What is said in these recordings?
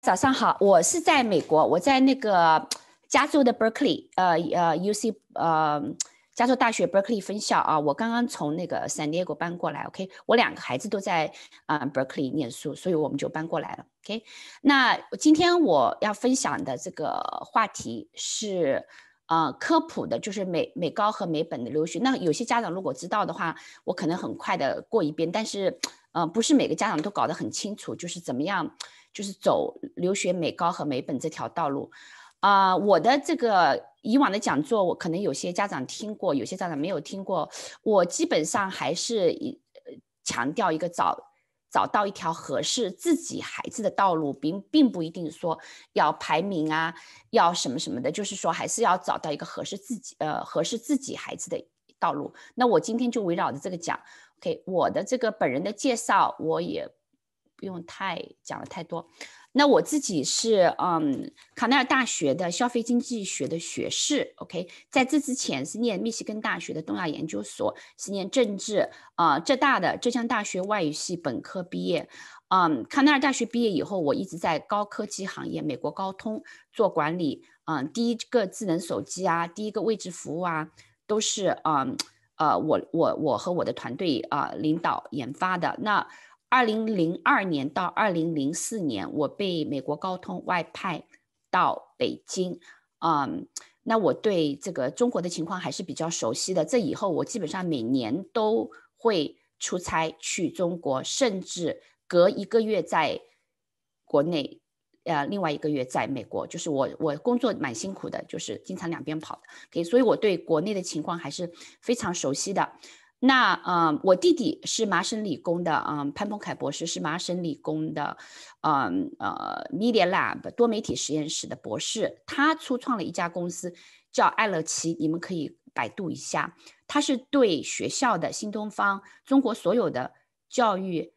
早上好，我是在美国，我在那个加州的 Berkeley，呃呃，U C，呃，加州大学 Berkeley 分校啊，我刚刚从那个 San Diego 搬过来，OK，我两个孩子都在啊 Berkeley 念书，所以我们就搬过来了，OK。那今天我要分享的这个话题是呃科普的，就是美美高和美本的留学。那有些家长如果知道的话，我可能很快的过一遍，但是呃，不是每个家长都搞得很清楚，就是怎么样。就是走留学美高和美本这条道路，啊，我的这个以往的讲座，我可能有些家长听过，有些家长没有听过。我基本上还是强调一个找找到一条合适自己孩子的道路，并并不一定说要排名啊，要什么什么的，就是说还是要找到一个合适自己呃合适自己孩子的道路。那我今天就围绕着这个讲，OK，我的这个本人的介绍，我也。不用太讲了太多，那我自己是嗯，卡奈尔大学的消费经济学的学士，OK，在这之前是念密西根大学的东亚研究所，是念政治，啊，浙大的浙江大学外语系本科毕业，嗯，卡奈尔大学毕业以后，我一直在高科技行业，美国高通做管理，嗯，第一个智能手机啊，第一个位置服务啊，都是嗯，呃，我我我和我的团队啊，领导研发的那。二零零二年到二零零四年，我被美国高通外派到北京，嗯，那我对这个中国的情况还是比较熟悉的。这以后，我基本上每年都会出差去中国，甚至隔一个月在国内，呃，另外一个月在美国，就是我我工作蛮辛苦的，就是经常两边跑的，所以，所以我对国内的情况还是非常熟悉的。那呃，我弟弟是麻省理工的，嗯，潘鹏凯博士是麻省理工的，呃呃，Media Lab 多媒体实验室的博士，他初创了一家公司叫爱乐奇，你们可以百度一下，他是对学校的新东方中国所有的教育。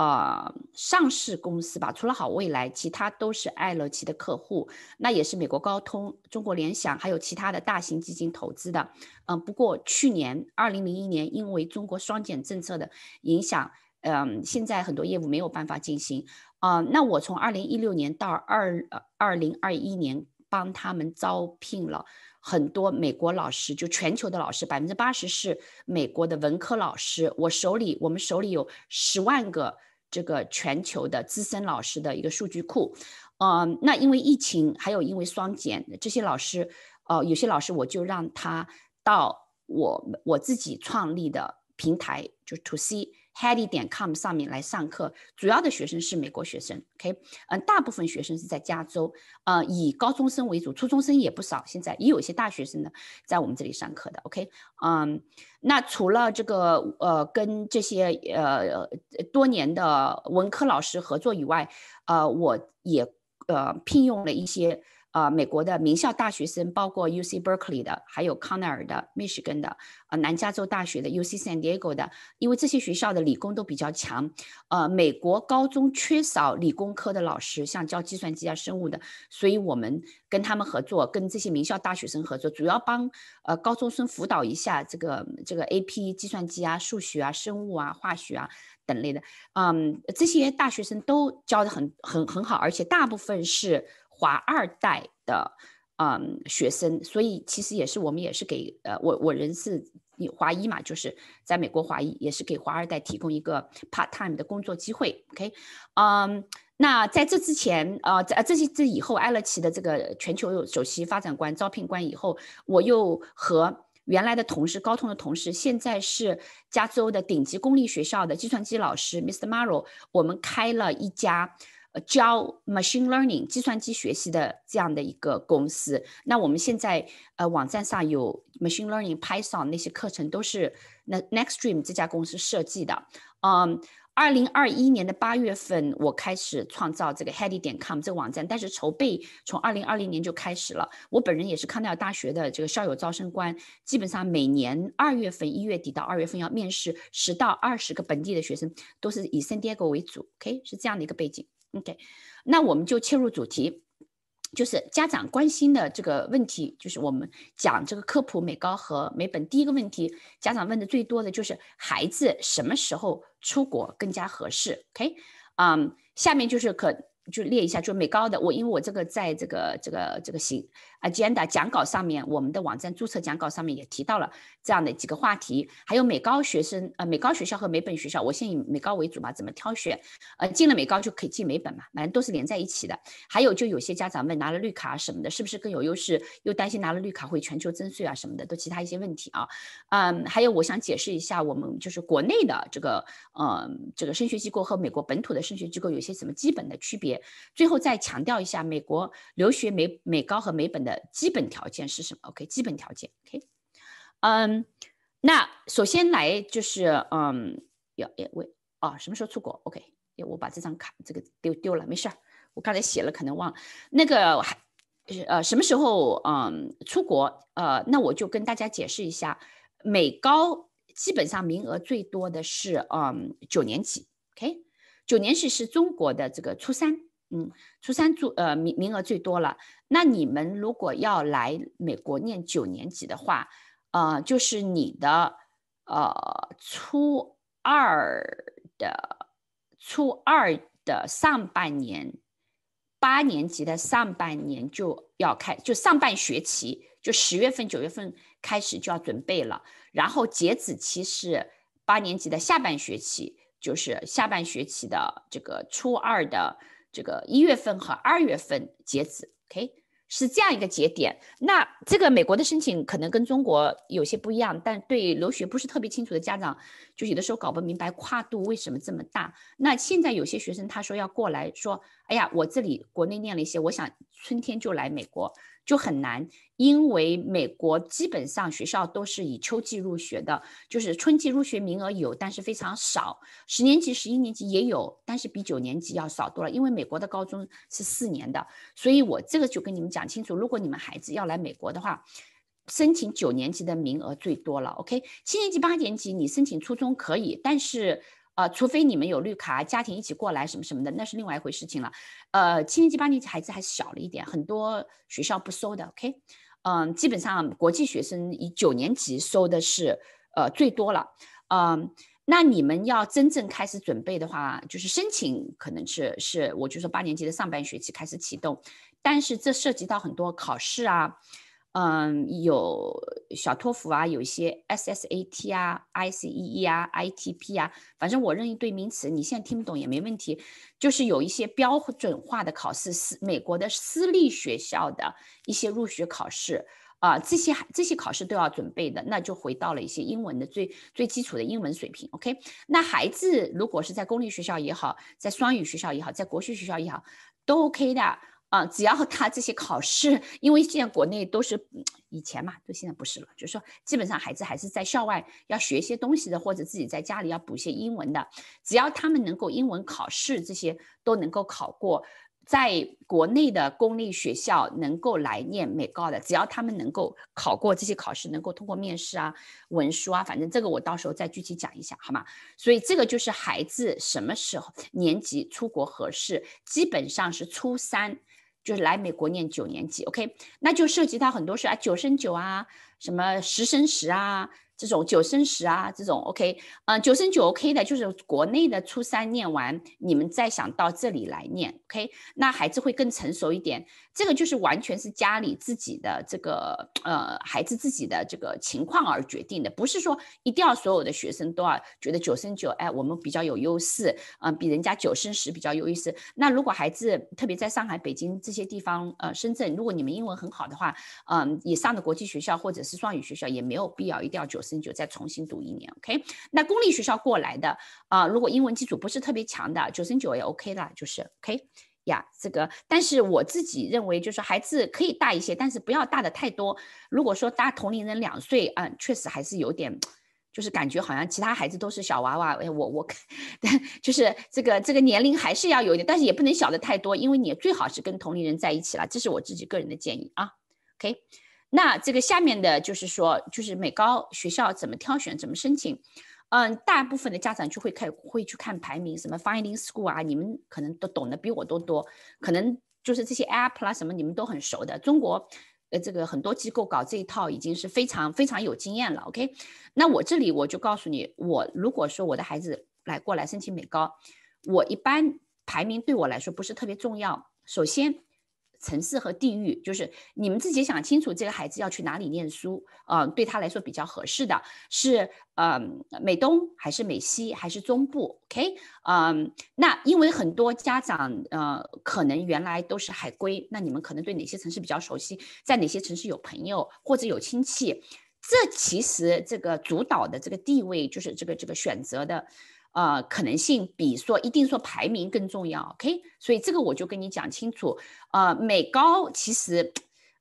呃，上市公司吧，除了好未来，其他都是爱乐奇的客户。那也是美国高通、中国联想，还有其他的大型基金投资的。嗯，不过去年二零零一年，因为中国双减政策的影响，嗯，现在很多业务没有办法进行。啊，那我从二零一六年到二二零二一年，帮他们招聘了很多美国老师，就全球的老师，百分之八十是美国的文科老师。我手里，我们手里有十万个。这个全球的资深老师的一个数据库，嗯，那因为疫情，还有因为双减，这些老师，呃，有些老师我就让他到我我自己创立的平台，就 to C。h e d y 点 com 上面来上课，主要的学生是美国学生，OK，嗯，大部分学生是在加州，呃，以高中生为主，初中生也不少，现在也有些大学生呢在我们这里上课的，OK，嗯，那除了这个呃跟这些呃多年的文科老师合作以外，呃，我也呃聘用了一些。啊，美国的名校大学生，包括 U C Berkeley 的，还有康奈尔的、密歇根的、啊南加州大学的、U C San Diego 的，因为这些学校的理工都比较强。呃，美国高中缺少理工科的老师，像教计算机啊、生物的，所以我们跟他们合作，跟这些名校大学生合作，主要帮呃高中生辅导一下这个这个 A P 计算机啊、数学啊、生物啊、化学啊等类的。嗯，这些大学生都教的很很很好，而且大部分是。华二代的，嗯，学生，所以其实也是我们也是给，呃，我我人是华一嘛，就是在美国华一也是给华二代提供一个 part time 的工作机会，OK，嗯，那在这之前，呃，在这些这以后，艾乐奇的这个全球首席发展官、招聘官以后，我又和原来的同事，高通的同事，现在是加州的顶级公立学校的计算机老师 Mr. Morrow，我们开了一家。呃教 machine learning 计算机学习的这样的一个公司，那我们现在呃网站上有 machine learning Python 那些课程都是那 Nextream 这家公司设计的。嗯，二零二一年的八月份我开始创造这个 heady 点 com 这个网站，但是筹备从二零二零年就开始了。我本人也是康奈尔大学的这个校友招生官，基本上每年二月份一月底到二月份要面试十到二十个本地的学生，都是以 San Diego 为主。OK，是这样的一个背景。OK，那我们就切入主题，就是家长关心的这个问题，就是我们讲这个科普美高和美本。第一个问题，家长问的最多的就是孩子什么时候出国更加合适？OK，嗯，下面就是可就列一下，就美高的，我因为我这个在这个这个这个行。agenda 讲稿上面，我们的网站注册讲稿上面也提到了这样的几个话题，还有美高学生，呃，美高学校和美本学校，我先以美高为主吧，怎么挑选？呃，进了美高就可以进美本嘛，反正都是连在一起的。还有，就有些家长们拿了绿卡什么的，是不是更有优势？又担心拿了绿卡会全球征税啊什么的，都其他一些问题啊。嗯，还有我想解释一下，我们就是国内的这个，嗯，这个升学机构和美国本土的升学机构有些什么基本的区别？最后再强调一下，美国留学美美高和美本的。基本条件是什么？OK，基本条件 OK。嗯，那首先来就是嗯，要要为啊，什么时候出国？OK，我把这张卡这个丢丢了，没事儿，我刚才写了，可能忘了。那个还呃，什么时候嗯出国？呃，那我就跟大家解释一下，美高基本上名额最多的是嗯九年级，OK，九年级是中国的这个初三。嗯，初三住呃名名额最多了。那你们如果要来美国念九年级的话，呃，就是你的呃初二的初二的上半年，八年级的上半年就要开，就上半学期，就十月份九月份开始就要准备了。然后截止期是八年级的下半学期，就是下半学期的这个初二的。这个一月份和二月份截止，K 是这样一个节点。那这个美国的申请可能跟中国有些不一样，但对留学不是特别清楚的家长，就有的时候搞不明白跨度为什么这么大。那现在有些学生他说要过来说，哎呀，我这里国内念了一些，我想春天就来美国。就很难，因为美国基本上学校都是以秋季入学的，就是春季入学名额有，但是非常少。十年级、十一年级也有，但是比九年级要少多了。因为美国的高中是四年的，所以我这个就跟你们讲清楚：如果你们孩子要来美国的话，申请九年级的名额最多了。OK，七年级、八年级你申请初中可以，但是。呃，除非你们有绿卡，家庭一起过来什么什么的，那是另外一回事情了。呃，七年级、八年级孩子还小了一点，很多学校不收的。OK，嗯，基本上国际学生以九年级收的是呃最多了。嗯，那你们要真正开始准备的话，就是申请可能是是，我就说八年级的上半学期开始启动，但是这涉及到很多考试啊。嗯，有小托福啊，有一些 SSAT 啊、I C E E 啊、I T P 啊，反正我任意对名词，你现在听不懂也没问题。就是有一些标准化的考试，是美国的私立学校的一些入学考试啊，这些这些考试都要准备的，那就回到了一些英文的最最基础的英文水平。OK，那孩子如果是在公立学校也好，在双语学校也好，在国学学校也好，都 OK 的。啊，只要他这些考试，因为现在国内都是以前嘛，都现在不是了，就是说基本上孩子还是在校外要学一些东西的，或者自己在家里要补一些英文的。只要他们能够英文考试，这些都能够考过，在国内的公立学校能够来念美高的，只要他们能够考过这些考试，能够通过面试啊、文书啊，反正这个我到时候再具体讲一下，好吗？所以这个就是孩子什么时候年级出国合适，基本上是初三。就是来美国念九年级，OK，那就涉及到很多事啊，九升九啊，什么十升十啊。这种九升十啊，这种 OK，嗯，九升九 OK 的，就是国内的初三念完，你们再想到这里来念，OK，那孩子会更成熟一点。这个就是完全是家里自己的这个，呃，孩子自己的这个情况而决定的，不是说一定要所有的学生都要觉得九升九，哎，我们比较有优势，嗯，比人家九升十比较有优势。那如果孩子特别在上海、北京这些地方，呃，深圳，如果你们英文很好的话，嗯，也上的国际学校或者是双语学校也没有必要一定要九九再重新读一年，OK？那公立学校过来的啊，如果英文基础不是特别强的，九升九也 OK 了，就是 OK 呀。这个，但是我自己认为，就是孩子可以大一些，但是不要大的太多。如果说大同龄人两岁，嗯，确实还是有点，就是感觉好像其他孩子都是小娃娃。哎，我我，就是这个这个年龄还是要有点，但是也不能小的太多，因为你最好是跟同龄人在一起了。这是我自己个人的建议啊，OK？那这个下面的就是说，就是美高学校怎么挑选，怎么申请，嗯，大部分的家长就会看，会去看排名，什么 f i n d i n g School 啊，你们可能都懂得比我都多，可能就是这些 a p p 啦什么，你们都很熟的。中国，呃，这个很多机构搞这一套已经是非常非常有经验了。OK，那我这里我就告诉你，我如果说我的孩子来过来申请美高，我一般排名对我来说不是特别重要。首先。城市和地域，就是你们自己想清楚，这个孩子要去哪里念书啊？对他来说比较合适的是，呃，美东还是美西还是中部？OK，嗯，那因为很多家长呃，可能原来都是海归，那你们可能对哪些城市比较熟悉，在哪些城市有朋友或者有亲戚？这其实这个主导的这个地位就是这个这个选择的。呃，可能性比说一定说排名更重要，OK？所以这个我就跟你讲清楚。呃，美高其实，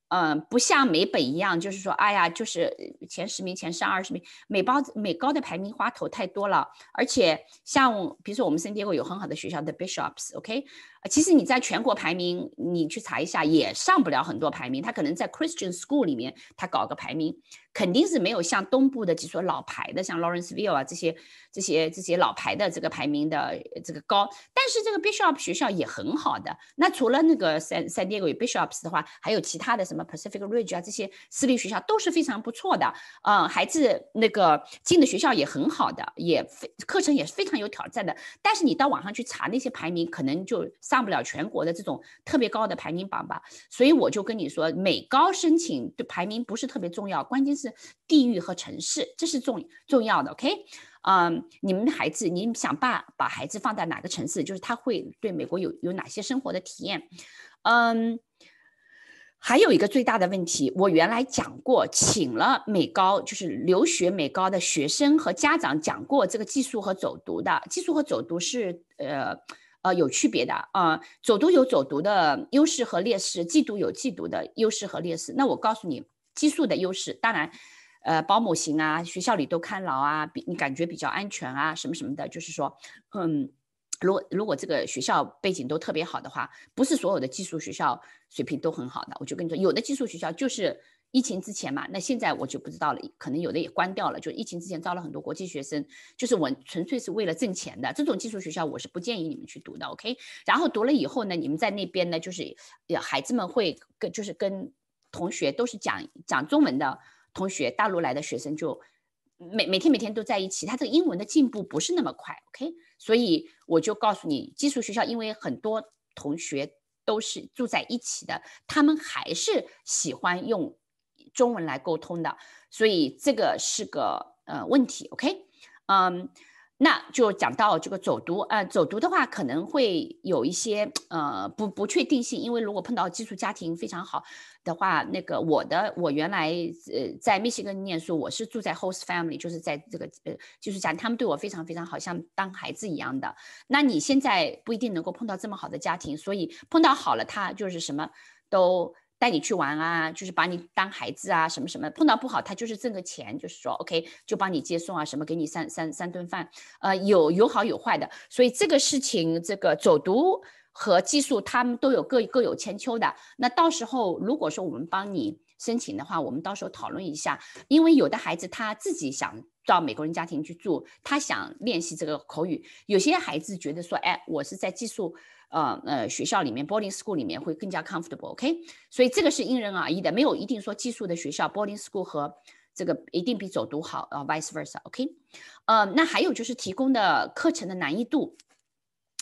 呃，不像美本一样，就是说，哎呀，就是前十名、前十二十名，美包美高的排名花头太多了。而且像比如说我们圣迭戈有很好的学校的 Bishops，OK？其实你在全国排名，你去查一下也上不了很多排名。他可能在 Christian School 里面，他搞个排名，肯定是没有像东部的几所老牌的，像 Lawrenceville 啊这些、这些、这些老牌的这个排名的这个高。但是这个 Bishop 学校也很好的。那除了那个 San San Diego 与 Bishops 的话，还有其他的什么 Pacific Ridge 啊这些私立学校都是非常不错的。嗯，孩子那个进的学校也很好的，也非课程也是非常有挑战的。但是你到网上去查那些排名，可能就。上不了全国的这种特别高的排名榜吧，所以我就跟你说，美高申请的排名不是特别重要，关键是地域和城市，这是重重要的。OK，嗯，你们孩子，你想把把孩子放在哪个城市？就是他会对美国有有哪些生活的体验？嗯，还有一个最大的问题，我原来讲过，请了美高就是留学美高的学生和家长讲过这个寄宿和走读的，寄宿和走读是呃。呃，有区别的啊，走读有走读的优势和劣势，寄读有寄读的优势和劣势。那我告诉你，寄宿的优势，当然，呃，保姆型啊，学校里都看牢啊，比你感觉比较安全啊，什么什么的。就是说，嗯，如果如果这个学校背景都特别好的话，不是所有的寄宿学校水平都很好的。我就跟你说，有的寄宿学校就是。疫情之前嘛，那现在我就不知道了，可能有的也关掉了。就疫情之前招了很多国际学生，就是我纯粹是为了挣钱的这种技术学校，我是不建议你们去读的。OK，然后读了以后呢，你们在那边呢，就是孩子们会跟就是跟同学都是讲讲中文的同学，大陆来的学生就每每天每天都在一起，他这个英文的进步不是那么快。OK，所以我就告诉你，技术学校因为很多同学都是住在一起的，他们还是喜欢用。中文来沟通的，所以这个是个呃问题。OK，嗯，那就讲到这个走读啊，走读的话可能会有一些呃不不确定性，因为如果碰到寄宿家庭非常好的话，那个我的我原来呃在密歇根念书，我是住在 host family，就是在这个呃就是讲他们对我非常非常好像当孩子一样的。那你现在不一定能够碰到这么好的家庭，所以碰到好了，他就是什么都。带你去玩啊，就是把你当孩子啊，什么什么，碰到不好他就是挣个钱，就是说 OK 就帮你接送啊，什么给你三三三顿饭，呃有有好有坏的，所以这个事情这个走读和寄宿他们都有各各有千秋的。那到时候如果说我们帮你申请的话，我们到时候讨论一下，因为有的孩子他自己想到美国人家庭去住，他想练习这个口语，有些孩子觉得说，哎我是在寄宿。呃呃，学校里面 boarding school 里面会更加 comfortable，OK，所以这个是因人而异的，没有一定说寄宿的学校 boarding school 和这个一定比走读好，呃，vice versa，OK，呃，那还有就是提供的课程的难易度，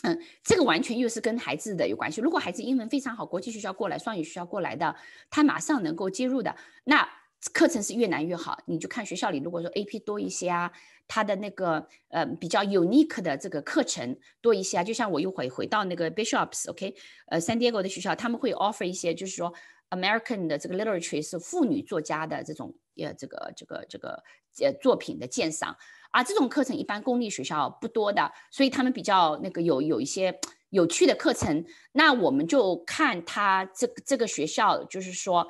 嗯，这个完全又是跟孩子的有关系，如果孩子英文非常好，国际学校过来、双语学校过来的，他马上能够接入的，那。课程是越难越好，你就看学校里，如果说 AP 多一些啊，他的那个呃比较 unique 的这个课程多一些啊，就像我又回回到那个 Bishop's OK，呃 San Diego 的学校，他们会 offer 一些就是说 American 的这个 literature 是妇女作家的这种呃这个这个这个呃作品的鉴赏，啊这种课程一般公立学校不多的，所以他们比较那个有有一些有趣的课程，那我们就看他这这个学校就是说。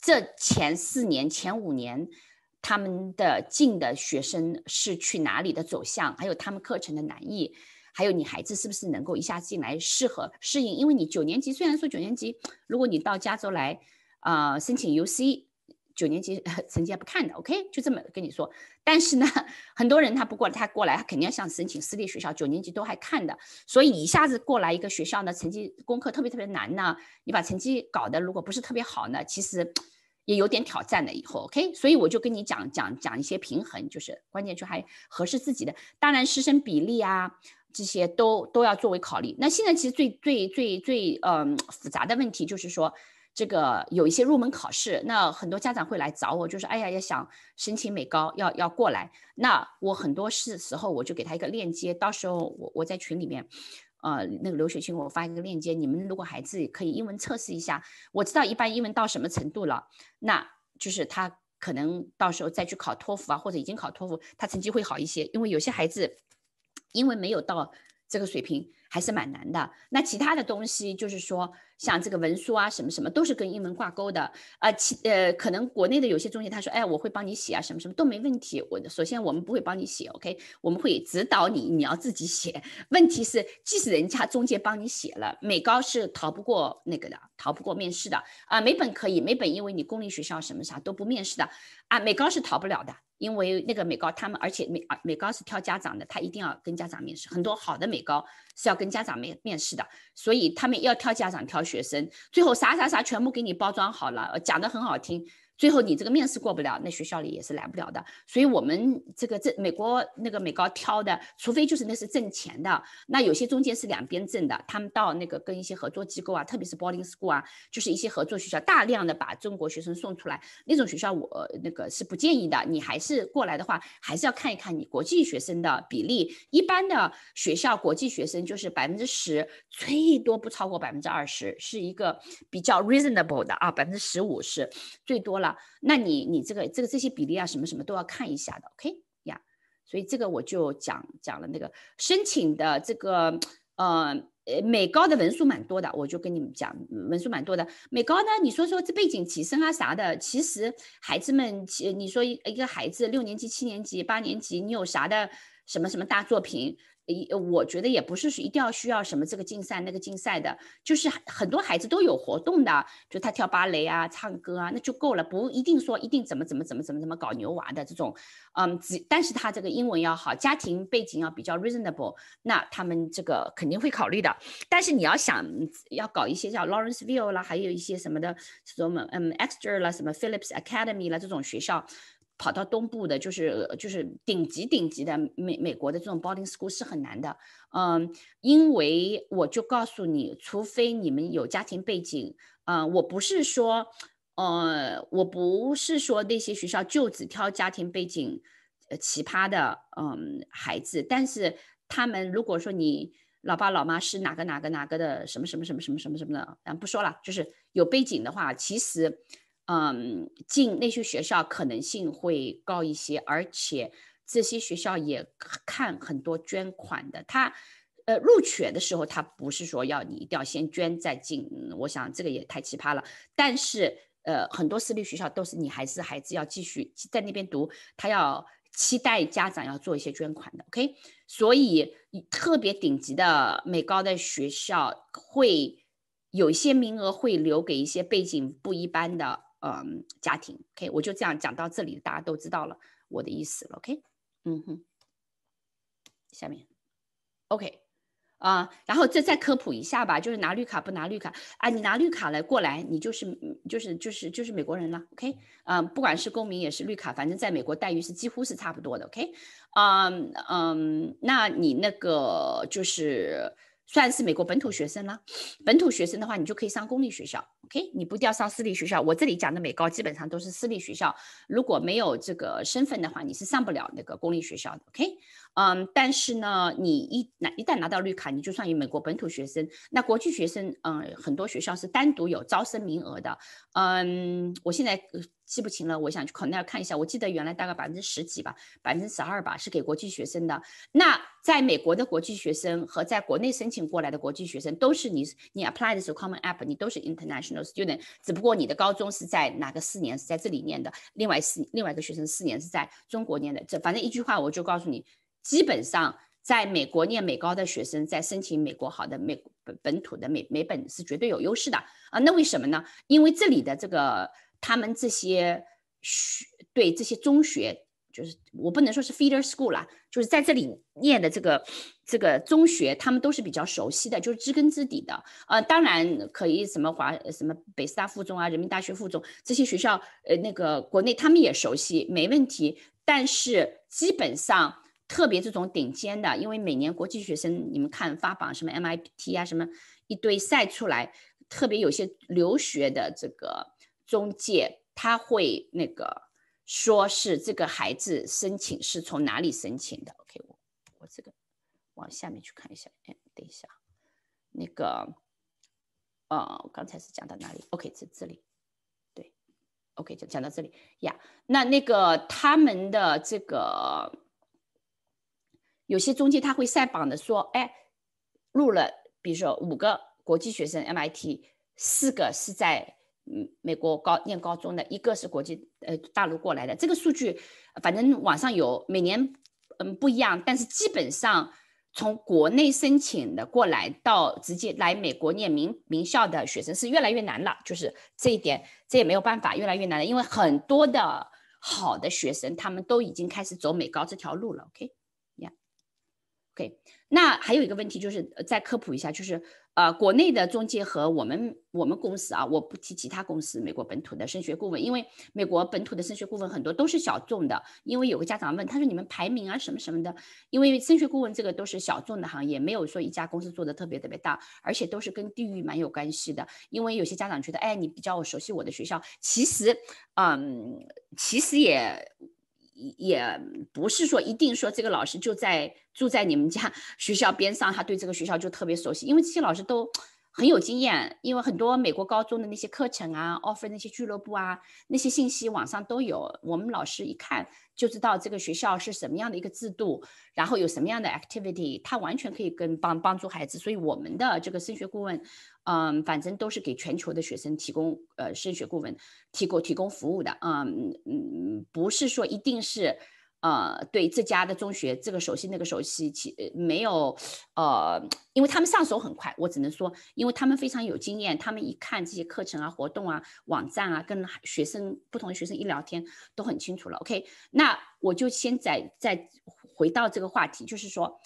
这前四年前五年，他们的进的学生是去哪里的走向，还有他们课程的难易，还有你孩子是不是能够一下进来适合适应？因为你九年级虽然说九年级，如果你到加州来，呃，申请 U C。九年级成绩 还不看的，OK，就这么跟你说。但是呢，很多人他不过他过来，他肯定要想申请私立学校。九年级都还看的，所以一下子过来一个学校呢，成绩功课特别特别难呢。你把成绩搞得如果不是特别好呢，其实也有点挑战的。以后 OK，所以我就跟你讲讲讲一些平衡，就是关键就还合适自己的。当然师生比例啊这些都都要作为考虑。那现在其实最最最最嗯复杂的问题就是说。这个有一些入门考试，那很多家长会来找我，就说：“哎呀，也想申请美高，要要过来。”那我很多是时候我就给他一个链接，到时候我我在群里面，呃，那个刘雪清我发一个链接，你们如果孩子可以英文测试一下，我知道一般英文到什么程度了，那就是他可能到时候再去考托福啊，或者已经考托福，他成绩会好一些，因为有些孩子，因为没有到这个水平。还是蛮难的。那其他的东西，就是说，像这个文书啊，什么什么，都是跟英文挂钩的。呃，其呃，可能国内的有些中介，他说：“哎，我会帮你写啊，什么什么都没问题。”我首先我们不会帮你写，OK？我们会指导你，你要自己写。问题是，即使人家中介帮你写了，美高是逃不过那个的，逃不过面试的啊。美本可以，美本因为你公立学校什么啥都不面试的啊。美高是逃不了的，因为那个美高他们，而且美美高是挑家长的，他一定要跟家长面试。很多好的美高是要跟家长面面试的，所以他们要挑家长，挑学生，最后啥啥啥全部给你包装好了，讲的很好听。最后你这个面试过不了，那学校里也是来不了的。所以我们这个这美国那个美高挑的，除非就是那是挣钱的。那有些中间是两边挣的，他们到那个跟一些合作机构啊，特别是 boarding school 啊，就是一些合作学校，大量的把中国学生送出来。那种学校我那个是不建议的。你还是过来的话，还是要看一看你国际学生的比例。一般的学校国际学生就是百分之十，最多不超过百分之二十，是一个比较 reasonable 的啊，百分之十五是最多了。那你你这个这个这些比例啊什么什么都要看一下的，OK 呀，所以这个我就讲讲了那个申请的这个呃呃美高的文书蛮多的，我就跟你们讲文书蛮多的美高呢，你说说这背景提升啊啥的，其实孩子们，你说一一个孩子六年级、七年级、八年级，你有啥的什么什么大作品？一我觉得也不是一定要需要什么这个竞赛那个竞赛的，就是很多孩子都有活动的，就他跳芭蕾啊、唱歌啊，那就够了，不一定说一定怎么怎么怎么怎么怎么搞牛娃的这种，嗯，只但是他这个英文要好，家庭背景要比较 reasonable，那他们这个肯定会考虑的。但是你要想要搞一些叫 Lawrenceville 啦，还有一些什么的这种嗯 extra 啦，什么 Phillips Academy 啦这种学校。跑到东部的，就是就是顶级顶级的美美国的这种 boarding school 是很难的，嗯，因为我就告诉你，除非你们有家庭背景，啊，我不是说，呃，我不是说那些学校就只挑家庭背景，奇葩的，嗯，孩子，但是他们如果说你老爸老妈是哪个哪个哪个的什么什么什么什么什么什么的，咱不说了，就是有背景的话，其实。嗯，进那些学校可能性会高一些，而且这些学校也看很多捐款的。他，呃，录取的时候他不是说要你一定要先捐再进，我想这个也太奇葩了。但是，呃，很多私立学校都是你还是孩子要继续在那边读，他要期待家长要做一些捐款的。OK，所以特别顶级的美高的学校会有一些名额会留给一些背景不一般的。嗯，家庭，OK，我就这样讲到这里，大家都知道了我的意思，OK，嗯哼，下面，OK，啊，然后再再科普一下吧，就是拿绿卡不拿绿卡啊，你拿绿卡来过来，你就是就是就是就是美国人了，OK，嗯，不管是公民也是绿卡，反正在美国待遇是几乎是差不多的，OK，嗯嗯，那你那个就是。算是美国本土学生了，本土学生的话你就可以上公立学校，OK？你不一定要上私立学校。我这里讲的美高基本上都是私立学校，如果没有这个身份的话，你是上不了那个公立学校的，OK？嗯，但是呢，你一拿一旦拿到绿卡，你就算于美国本土学生，那国际学生，嗯，很多学校是单独有招生名额的，嗯，我现在。记不清了，我想去考那要看一下。我记得原来大概百分之十几吧，百分之十二吧，是给国际学生的。那在美国的国际学生和在国内申请过来的国际学生，都是你你 apply 的时候 common app，你都是 international student，只不过你的高中是在哪个四年是在这里念的，另外四另外一个学生四年是在中国念的。这反正一句话我就告诉你，基本上在美国念美高的学生，在申请美国好的美本本土的美美本是绝对有优势的啊。那为什么呢？因为这里的这个。他们这些学对这些中学，就是我不能说是 feeder school 啦，就是在这里念的这个这个中学，他们都是比较熟悉的，就是知根知底的。呃，当然可以什么华什么北师大附中啊、人民大学附中这些学校，呃，那个国内他们也熟悉，没问题。但是基本上，特别这种顶尖的，因为每年国际学生你们看发榜什么 MIT 啊，什么一堆晒出来，特别有些留学的这个。中介他会那个说是这个孩子申请是从哪里申请的？OK，我我这个往下面去看一下。哎，等一下，那个，呃，刚才是讲到哪里？OK，在这里。对，OK 就讲到这里呀。那那个他们的这个有些中介他会晒榜的，说，哎，录了，比如说五个国际学生，MIT 四个是在。嗯，美国高念高中的一个是国际呃大陆过来的，这个数据反正网上有，每年嗯不一样，但是基本上从国内申请的过来到直接来美国念名名校的学生是越来越难了，就是这一点这也没有办法越来越难了，因为很多的好的学生他们都已经开始走美高这条路了。OK，yeah，OK，那还有一个问题就是再科普一下就是。呃，国内的中介和我们我们公司啊，我不提其他公司，美国本土的升学顾问，因为美国本土的升学顾问很多都是小众的，因为有个家长问，他说你们排名啊什么什么的，因为升学顾问这个都是小众的行业，没有说一家公司做的特别特别大，而且都是跟地域蛮有关系的，因为有些家长觉得，哎，你比较熟悉我的学校，其实，嗯，其实也。也不是说一定说这个老师就在住在你们家 学校边上，他对这个学校就特别熟悉，因为这些老师都。很有经验，因为很多美国高中的那些课程啊、offer 那些俱乐部啊、那些信息网上都有。我们老师一看就知道这个学校是什么样的一个制度，然后有什么样的 activity，他完全可以跟帮帮助孩子。所以我们的这个升学顾问，嗯，反正都是给全球的学生提供呃升学顾问提供提供服务的啊，嗯，不是说一定是。呃，对这家的中学，这个熟悉那个熟悉，其没有，呃，因为他们上手很快，我只能说，因为他们非常有经验，他们一看这些课程啊、活动啊、网站啊，跟学生不同的学生一聊天，都很清楚了。OK，那我就先在在回到这个话题，就是说，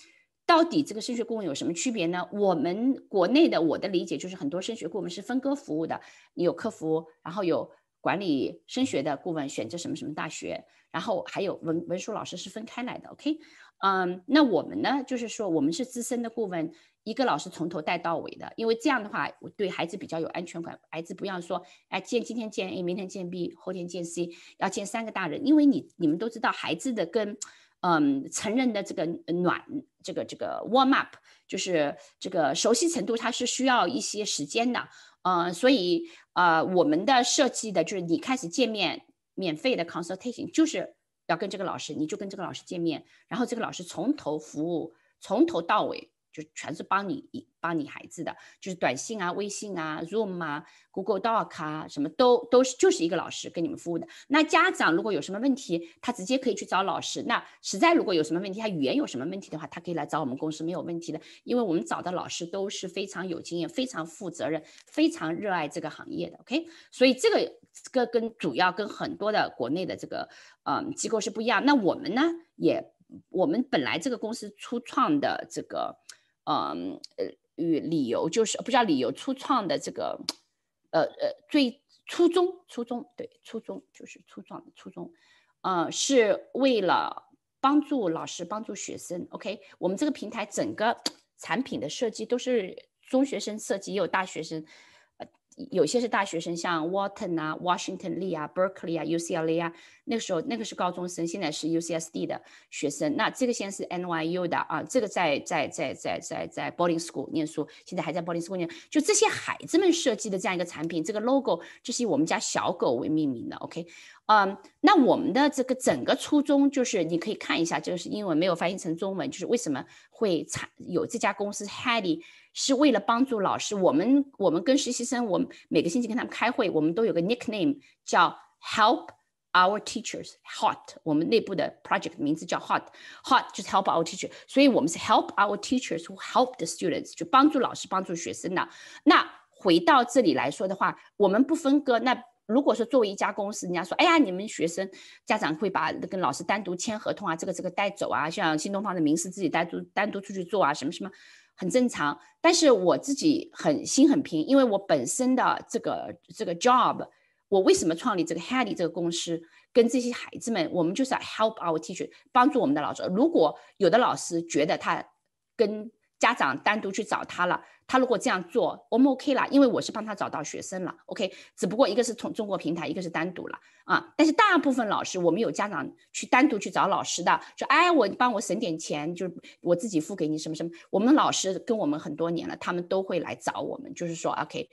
到底这个升学顾问有什么区别呢？我们国内的我的理解就是，很多升学顾问是分割服务的，你有客服，然后有管理升学的顾问，选择什么什么大学。然后还有文文书老师是分开来的，OK，嗯，那我们呢，就是说我们是资深的顾问，一个老师从头带到尾的，因为这样的话，我对孩子比较有安全感，孩子不要说，哎，见今天见 A，明天见 B，后天见 C，要见三个大人，因为你你们都知道孩子的跟，嗯，成人的这个暖，这个这个 warm up，就是这个熟悉程度，它是需要一些时间的，嗯，所以呃，我们的设计的就是你开始见面。免费的 consultation 就是要跟这个老师，你就跟这个老师见面，然后这个老师从头服务，从头到尾。就全是帮你、帮你孩子的，就是短信啊、微信啊、Zoom 啊、Google Doc 啊，什么都都是就是一个老师跟你们服务的。那家长如果有什么问题，他直接可以去找老师。那实在如果有什么问题，他语言有什么问题的话，他可以来找我们公司没有问题的，因为我们找的老师都是非常有经验、非常负责任、非常热爱这个行业的。OK，所以这个这个跟主要跟很多的国内的这个嗯机构是不一样。那我们呢也，我们本来这个公司初创的这个。嗯，呃，与理由就是不叫理由，初创的这个，呃呃，最初衷，初衷对，初衷就是初创的初衷，嗯，是为了帮助老师，帮助学生。OK，我们这个平台整个 产品的设计都是中学生设计，也有大学生。有些是大学生，像 Walton 啊、Washington Lee 啊、Berkeley 啊、UCLA 啊，那个时候那个是高中生，现在是 U C S D 的学生。那这个先是 N Y U 的啊，这个在在在在在在 boarding school 念书，现在还在 boarding school 念。就这些孩子们设计的这样一个产品，这个 logo 就是以我们家小狗为命名的。OK，嗯，那我们的这个整个初衷就是，你可以看一下，这个是英文没有翻译成中文，就是为什么会产有这家公司 h e t d i 是为了帮助老师，我们我们跟实习生，我们每个星期跟他们开会，我们都有个 nickname 叫 Help Our Teachers Hot。我们内部的 project 名字叫 Hot，Hot 就是 Help Our Teachers，所以我们是 Help Our Teachers Who Help the Students，就帮助老师帮助学生的。那回到这里来说的话，我们不分割。那如果说作为一家公司，人家说，哎呀，你们学生家长会把跟老师单独签合同啊，这个这个带走啊，像新东方的名师自己单独单独出去做啊，什么什么。很正常，但是我自己很心很平，因为我本身的这个这个 job，我为什么创立这个 h e d y 这个公司，跟这些孩子们，我们就是 help our teacher，帮助我们的老师。如果有的老师觉得他跟家长单独去找他了。他如果这样做，我们 OK 了，因为我是帮他找到学生了，OK。只不过一个是从中国平台，一个是单独了啊。但是大部分老师，我们有家长去单独去找老师的，说，哎，我帮我省点钱，就是我自己付给你什么什么。我们老师跟我们很多年了，他们都会来找我们，就是说，OK，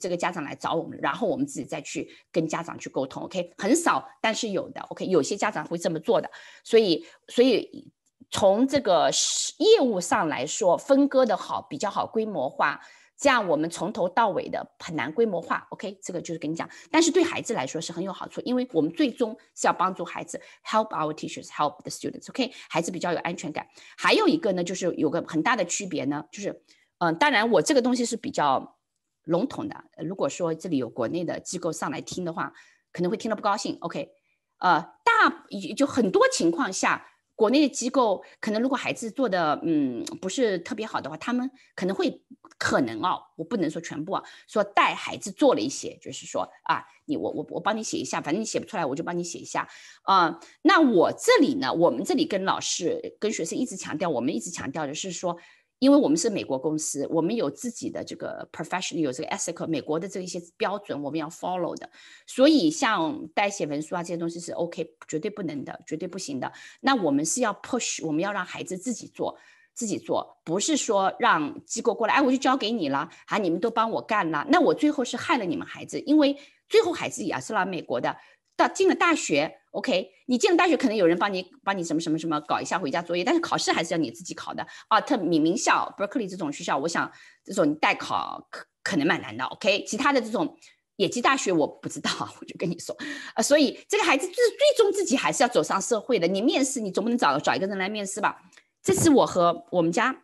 这个家长来找我们，然后我们自己再去跟家长去沟通，OK。很少，但是有的，OK，有些家长会这么做的，所以，所以。从这个业务上来说，分割的好比较好规模化，这样我们从头到尾的很难规模化。OK，这个就是跟你讲，但是对孩子来说是很有好处，因为我们最终是要帮助孩子，help our teachers help the students。OK，孩子比较有安全感。还有一个呢，就是有个很大的区别呢，就是，嗯，当然我这个东西是比较笼统的，如果说这里有国内的机构上来听的话，可能会听得不高兴。OK，呃，大就很多情况下。国内的机构可能，如果孩子做的嗯不是特别好的话，他们可能会可能哦，我不能说全部啊，说带孩子做了一些，就是说啊，你我我我帮你写一下，反正你写不出来，我就帮你写一下。啊，那我这里呢，我们这里跟老师跟学生一直强调，我们一直强调的是说。因为我们是美国公司，我们有自己的这个 professional，有这个 ethical，美国的这一些标准我们要 follow 的，所以像代写文书啊这些东西是 OK，绝对不能的，绝对不行的。那我们是要 push，我们要让孩子自己做，自己做，不是说让机构过来，哎，我就交给你了，啊，你们都帮我干了，那我最后是害了你们孩子，因为最后孩子也是来美国的，到进了大学。OK，你进了大学，可能有人帮你帮你什么什么什么搞一下回家作业，但是考试还是要你自己考的啊。特米名校伯克利这种学校，我想这种代考可可能蛮难的。OK，其他的这种野鸡大学我不知道，我就跟你说啊。所以这个孩子最最终自己还是要走上社会的。你面试，你总不能找找一个人来面试吧？这是我和我们家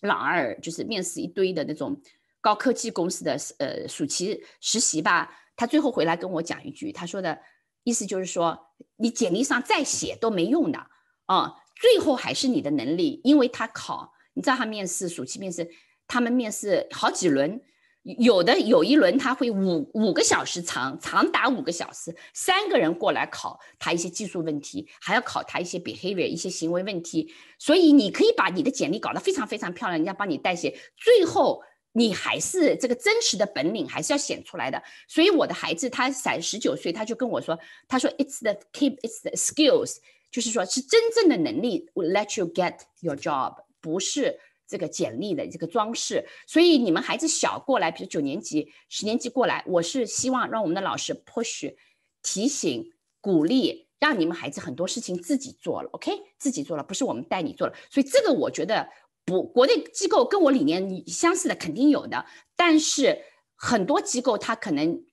老二就是面试一堆的那种高科技公司的呃暑期实习吧。他最后回来跟我讲一句，他说的意思就是说。你简历上再写都没用的，啊，最后还是你的能力，因为他考，你知道他面试，暑期面试，他们面试好几轮，有的有一轮他会五五个小时长，长达五个小时，三个人过来考他一些技术问题，还要考他一些 behavior 一些行为问题，所以你可以把你的简历搞得非常非常漂亮，人家帮你代写，最后。你还是这个真实的本领还是要显出来的，所以我的孩子他才十九岁，他就跟我说：“他说 Its the keep its the skills，就是说是真正的能力，let you get your job，不是这个简历的这个装饰。”所以你们孩子小过来，比如九年级、十年级过来，我是希望让我们的老师 push、提醒、鼓励，让你们孩子很多事情自己做了，OK，自己做了，不是我们带你做了。所以这个我觉得。不，国内机构跟我理念相似的肯定有的，但是很多机构他可能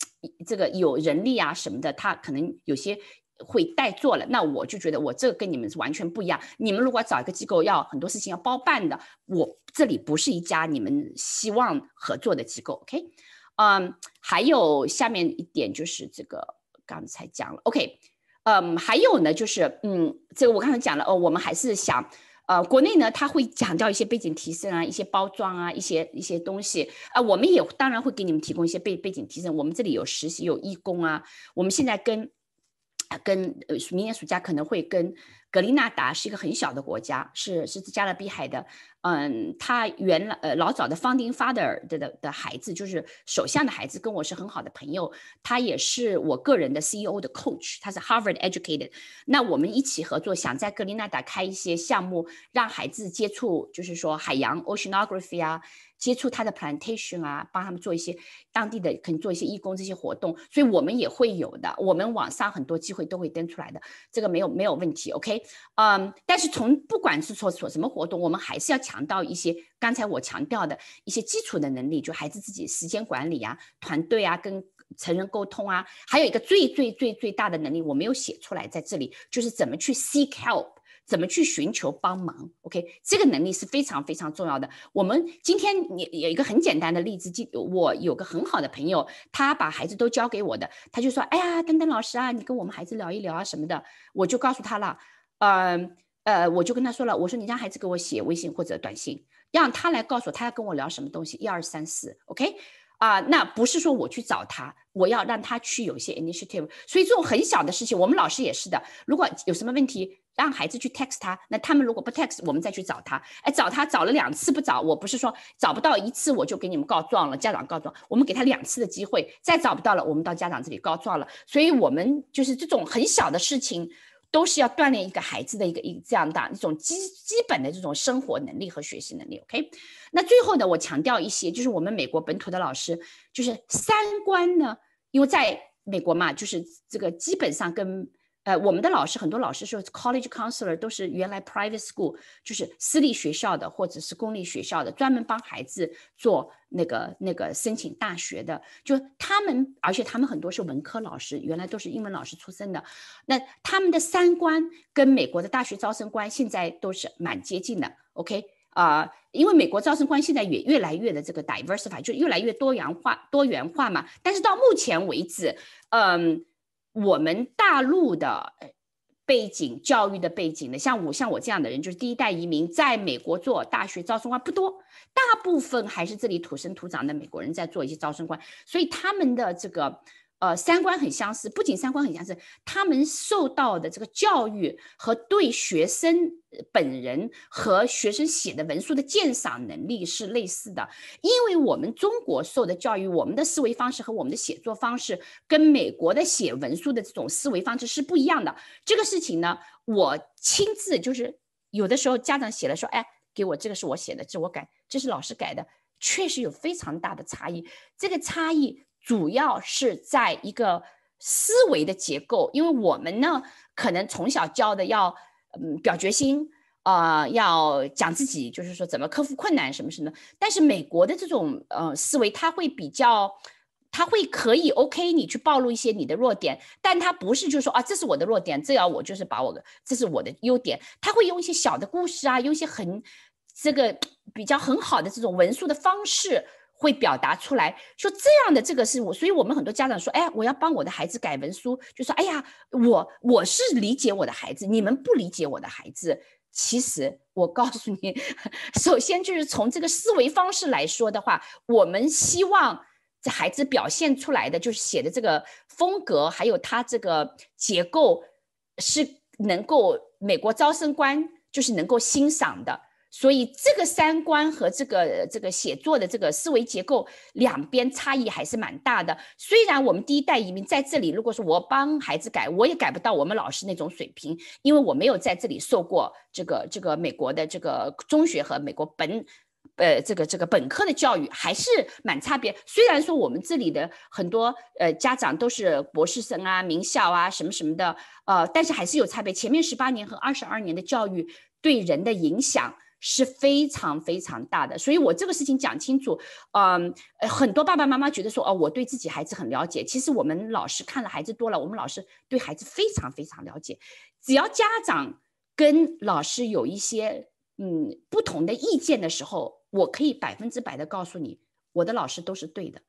这个有人力啊什么的，他可能有些会代做了。那我就觉得我这个跟你们是完全不一样。你们如果找一个机构要很多事情要包办的，我这里不是一家你们希望合作的机构。OK，嗯，还有下面一点就是这个刚才讲了。OK，嗯，还有呢就是嗯，这个我刚才讲了哦，我们还是想。呃，国内呢，他会强调一些背景提升啊，一些包装啊，一些一些东西啊，我们也当然会给你们提供一些背背景提升，我们这里有实习有义工啊，我们现在跟跟跟明年暑假可能会跟。格林纳达是一个很小的国家，是是加勒比海的。嗯，他原来呃老早的 founding father 的的的孩子，就是首相的孩子，跟我是很好的朋友。他也是我个人的 CEO 的 coach，他是 Harvard educated。那我们一起合作，想在格林纳达开一些项目，让孩子接触，就是说海洋 oceanography 啊，接触他的 plantation 啊，帮他们做一些当地的，可能做一些义工这些活动。所以我们也会有的，我们网上很多机会都会登出来的，这个没有没有问题。OK。嗯，但是从不管是做做什么活动，我们还是要强调一些刚才我强调的一些基础的能力，就孩子自己时间管理啊、团队啊、跟成人沟通啊，还有一个最最最最大的能力，我没有写出来在这里，就是怎么去 seek help，怎么去寻求帮忙。OK，这个能力是非常非常重要的。我们今天你有一个很简单的例子，就我有个很好的朋友，他把孩子都交给我的，他就说：“哎呀，丹丹老师啊，你跟我们孩子聊一聊啊什么的。”我就告诉他了。嗯呃，我就跟他说了，我说你让孩子给我写微信或者短信，让他来告诉我他要跟我聊什么东西，一二三四，OK？啊，那不是说我去找他，我要让他去有一些 initiative。所以这种很小的事情，我们老师也是的。如果有什么问题，让孩子去 text 他，那他们如果不 text，我们再去找他。哎，找他找了两次不找，我不是说找不到一次我就给你们告状了，家长告状，我们给他两次的机会，再找不到了，我们到家长这里告状了。所以我们就是这种很小的事情。都是要锻炼一个孩子的一个一这样的一种基基本的这种生活能力和学习能力。OK，那最后呢，我强调一些，就是我们美国本土的老师，就是三观呢，因为在美国嘛，就是这个基本上跟。呃，我们的老师很多，老师是 college counselor，都是原来 private school，就是私立学校的或者是公立学校的，专门帮孩子做那个那个申请大学的。就他们，而且他们很多是文科老师，原来都是英文老师出身的。那他们的三观跟美国的大学招生观现在都是蛮接近的。OK 啊，因为美国招生观现在也越来越的这个 diversify，就越来越多元化、多元化嘛。但是到目前为止，嗯。我们大陆的背景、教育的背景的，像我、像我这样的人，就是第一代移民，在美国做大学招生官不多，大部分还是这里土生土长的美国人，在做一些招生官，所以他们的这个。呃，三观很相似，不仅三观很相似，他们受到的这个教育和对学生本人和学生写的文书的鉴赏能力是类似的。因为我们中国受的教育，我们的思维方式和我们的写作方式跟美国的写文书的这种思维方式是不一样的。这个事情呢，我亲自就是有的时候家长写了说，哎，给我这个是我写的，这我改，这是老师改的，确实有非常大的差异。这个差异。主要是在一个思维的结构，因为我们呢，可能从小教的要嗯表决心，呃要讲自己，就是说怎么克服困难什么什么的。但是美国的这种呃思维，它会比较，他会可以 OK 你去暴露一些你的弱点，但他不是就说啊这是我的弱点，这要我就是把我的这是我的优点，他会用一些小的故事啊，用一些很这个比较很好的这种文书的方式。会表达出来，说这样的这个是我，所以我们很多家长说，哎，我要帮我的孩子改文书，就说，哎呀，我我是理解我的孩子，你们不理解我的孩子。其实我告诉你，首先就是从这个思维方式来说的话，我们希望这孩子表现出来的就是写的这个风格，还有他这个结构是能够美国招生官就是能够欣赏的。所以这个三观和这个这个写作的这个思维结构两边差异还是蛮大的。虽然我们第一代移民在这里，如果说我帮孩子改，我也改不到我们老师那种水平，因为我没有在这里受过这个这个美国的这个中学和美国本，呃，这个这个本科的教育，还是蛮差别。虽然说我们这里的很多呃家长都是博士生啊、名校啊什么什么的，呃，但是还是有差别。前面十八年和二十二年的教育对人的影响。是非常非常大的，所以我这个事情讲清楚，嗯，很多爸爸妈妈觉得说，哦，我对自己孩子很了解。其实我们老师看了孩子多了，我们老师对孩子非常非常了解。只要家长跟老师有一些嗯不同的意见的时候，我可以百分之百的告诉你，我的老师都是对的。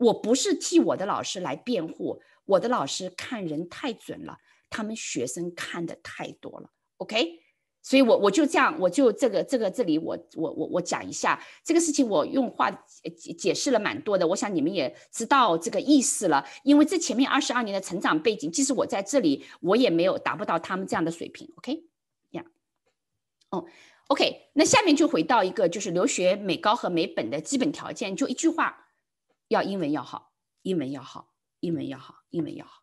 我不是替我的老师来辩护，我的老师看人太准了，他们学生看的太多了。OK。所以，我我就这样，我就这个这个这里，我我我我讲一下这个事情，我用话解解释了蛮多的，我想你们也知道这个意思了。因为这前面二十二年的成长背景，即使我在这里，我也没有达不到他们这样的水平。OK，这样，哦，OK，那下面就回到一个就是留学美高和美本的基本条件，就一句话，要英文要好，英文要好，英文要好，英文要好。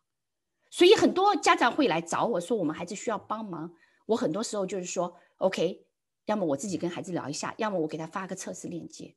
所以很多家长会来找我说，我们孩子需要帮忙。我很多时候就是说，OK，要么我自己跟孩子聊一下，要么我给他发个测试链接，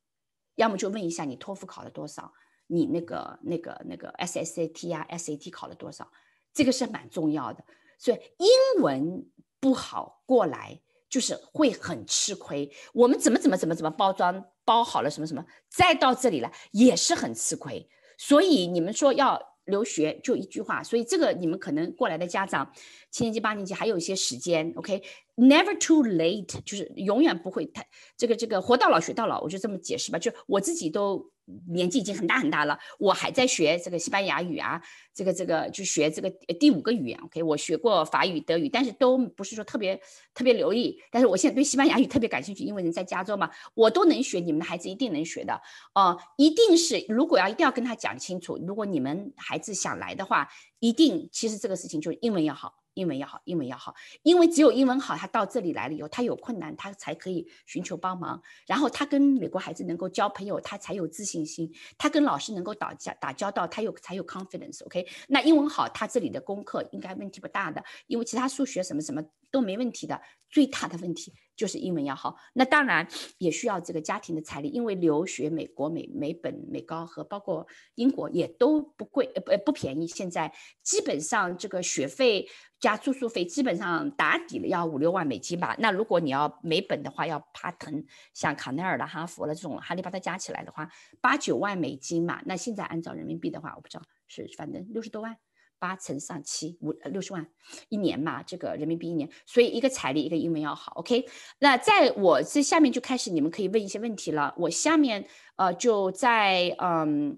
要么就问一下你托福考了多少，你那个那个那个 SAT s 啊 SAT 考了多少，这个是蛮重要的。所以英文不好过来就是会很吃亏。我们怎么怎么怎么怎么包装包好了什么什么，再到这里来也是很吃亏。所以你们说要。留学就一句话，所以这个你们可能过来的家长，七年级、八年级还有一些时间，OK，never too late，就是永远不会太这个这个活到老学到老，我就这么解释吧，就我自己都。年纪已经很大很大了，我还在学这个西班牙语啊，这个这个就学这个第五个语言。OK，我学过法语、德语，但是都不是说特别特别留意。但是我现在对西班牙语特别感兴趣，因为人在加州嘛，我都能学，你们的孩子一定能学的。哦，一定是，如果要一定要跟他讲清楚，如果你们孩子想来的话，一定，其实这个事情就是英文要好。英文要好，英文要好，因为只有英文好，他到这里来了以后，他有困难，他才可以寻求帮忙。然后他跟美国孩子能够交朋友，他才有自信心；他跟老师能够打交打交道，他又才有 confidence。OK，那英文好，他这里的功课应该问题不大的，因为其他数学什么什么。都没问题的，最大的问题就是英文要好。那当然也需要这个家庭的财力，因为留学美国、美美本、美高和包括英国也都不贵，不不便宜。现在基本上这个学费加住宿费基本上打底了要五六万美金吧。那如果你要美本的话，要爬藤，像卡耐尔的、哈佛的这种，哈利巴特加起来的话，八九万美金嘛。那现在按照人民币的话，我不知道是反正六十多万。八乘上七五六十万一年嘛，这个人民币一年，所以一个彩礼一个英文要好。OK，那在我这下面就开始，你们可以问一些问题了。我下面呃就在嗯，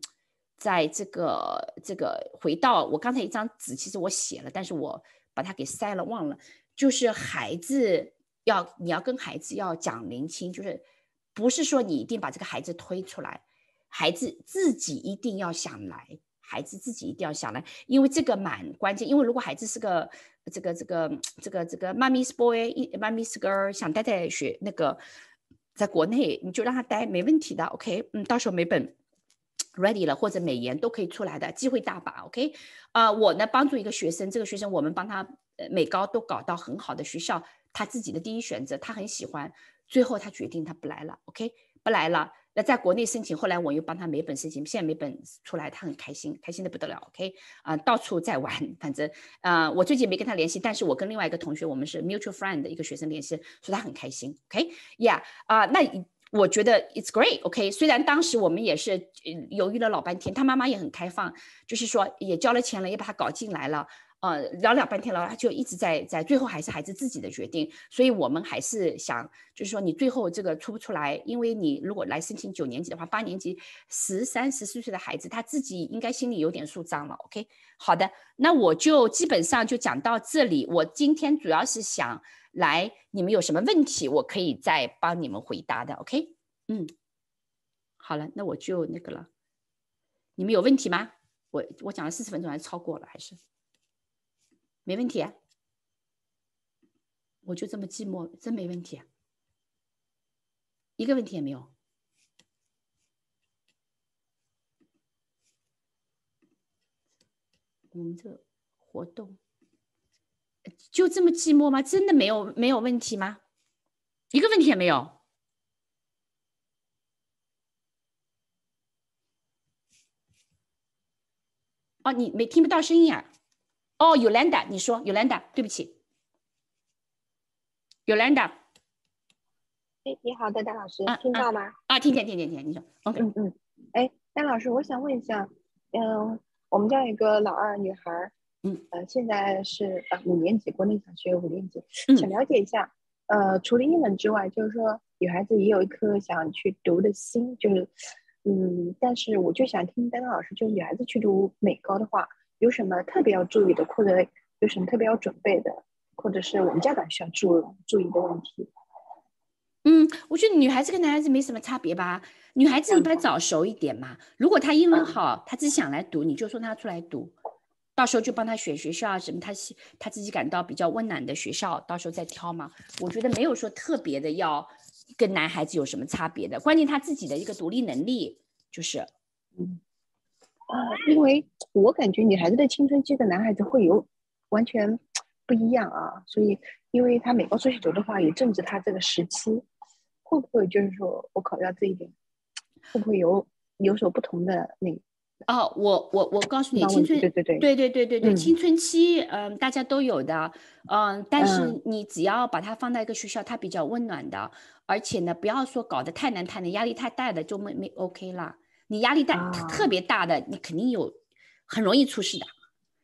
在这个这个回到我刚才一张纸，其实我写了，但是我把它给塞了，忘了。就是孩子要你要跟孩子要讲零青，就是不是说你一定把这个孩子推出来，孩子自己一定要想来。孩子自己一定要想来，因为这个蛮关键。因为如果孩子是个这个这个这个这个妈咪 m boy，妈咪 o s girl，想待在学那个在国内，你就让他待，没问题的。OK，嗯，到时候每本 ready 了或者美研都可以出来的，机会大把。o k 啊，我呢帮助一个学生，这个学生我们帮他呃美高都搞到很好的学校，他自己的第一选择，他很喜欢，最后他决定他不来了。OK，不来了。那在国内申请，后来我又帮他美本申请，现在美本出来，他很开心，开心的不得了。OK，啊，到处在玩，反正，啊，我最近没跟他联系，但是我跟另外一个同学，我们是 mutual friend 的一个学生联系，说他很开心。OK，yeah，啊，那我觉得 it's great。OK，虽然当时我们也是犹豫了老半天，他妈妈也很开放，就是说也交了钱了，也把他搞进来了。呃，聊聊半天了，他就一直在在，最后还是孩子自己的决定，所以我们还是想，就是说你最后这个出不出来，因为你如果来申请九年级的话，八年级十三、十四岁的孩子他自己应该心里有点数张了，OK？好的，那我就基本上就讲到这里，我今天主要是想来，你们有什么问题我可以再帮你们回答的，OK？嗯，好了，那我就那个了，你们有问题吗？我我讲了四十分钟，还是超过了，还是？没问题，我就这么寂寞，真没问题，一个问题也没有。我们这活动就这么寂寞吗？真的没有没有问题吗？一个问题也没有。哦，你没听不到声音啊？哦，有 d 达，你说有 d 达，对不起，有 d 达。哎，你好，丹丹老师，听到吗？啊，听见，听见，听见，你说。OK，嗯嗯。哎，丹老师，我想问一下，嗯，我们家有一个老二女孩，嗯呃，现在是呃五年级，国内小学五年级，想了解一下，呃，除了英文之外，就是说女孩子也有一颗想去读的心，就是嗯，但是我就想听丹丹老师，就女孩子去读美高的话。有什么特别要注意的，或者有什么特别要准备的，或者是我们家长需要注注意的问题？嗯，我觉得女孩子跟男孩子没什么差别吧。女孩子一般早熟一点嘛。如果她英文好，她自己想来读，你就送她出来读，到时候就帮她选学校啊什么。她她自己感到比较温暖的学校，到时候再挑嘛。我觉得没有说特别的要跟男孩子有什么差别的，关键她自己的一个独立能力，就是嗯。啊，因为我感觉女孩子的青春期的男孩子会有完全不一样啊，所以因为他每个出去读的话，也正值他这个时期，会不会就是说我考虑到这一点，会不会有有所不同的那？哦，我我我告诉你，青春对对对对对对对青春期，嗯，大家都有的，嗯，但是你只要把它放在一个学校，它比较温暖的，而且呢，不要说搞得太难太难，压力太大了就没没 OK 了。你压力大，特别大的，你肯定有，很容易出事的，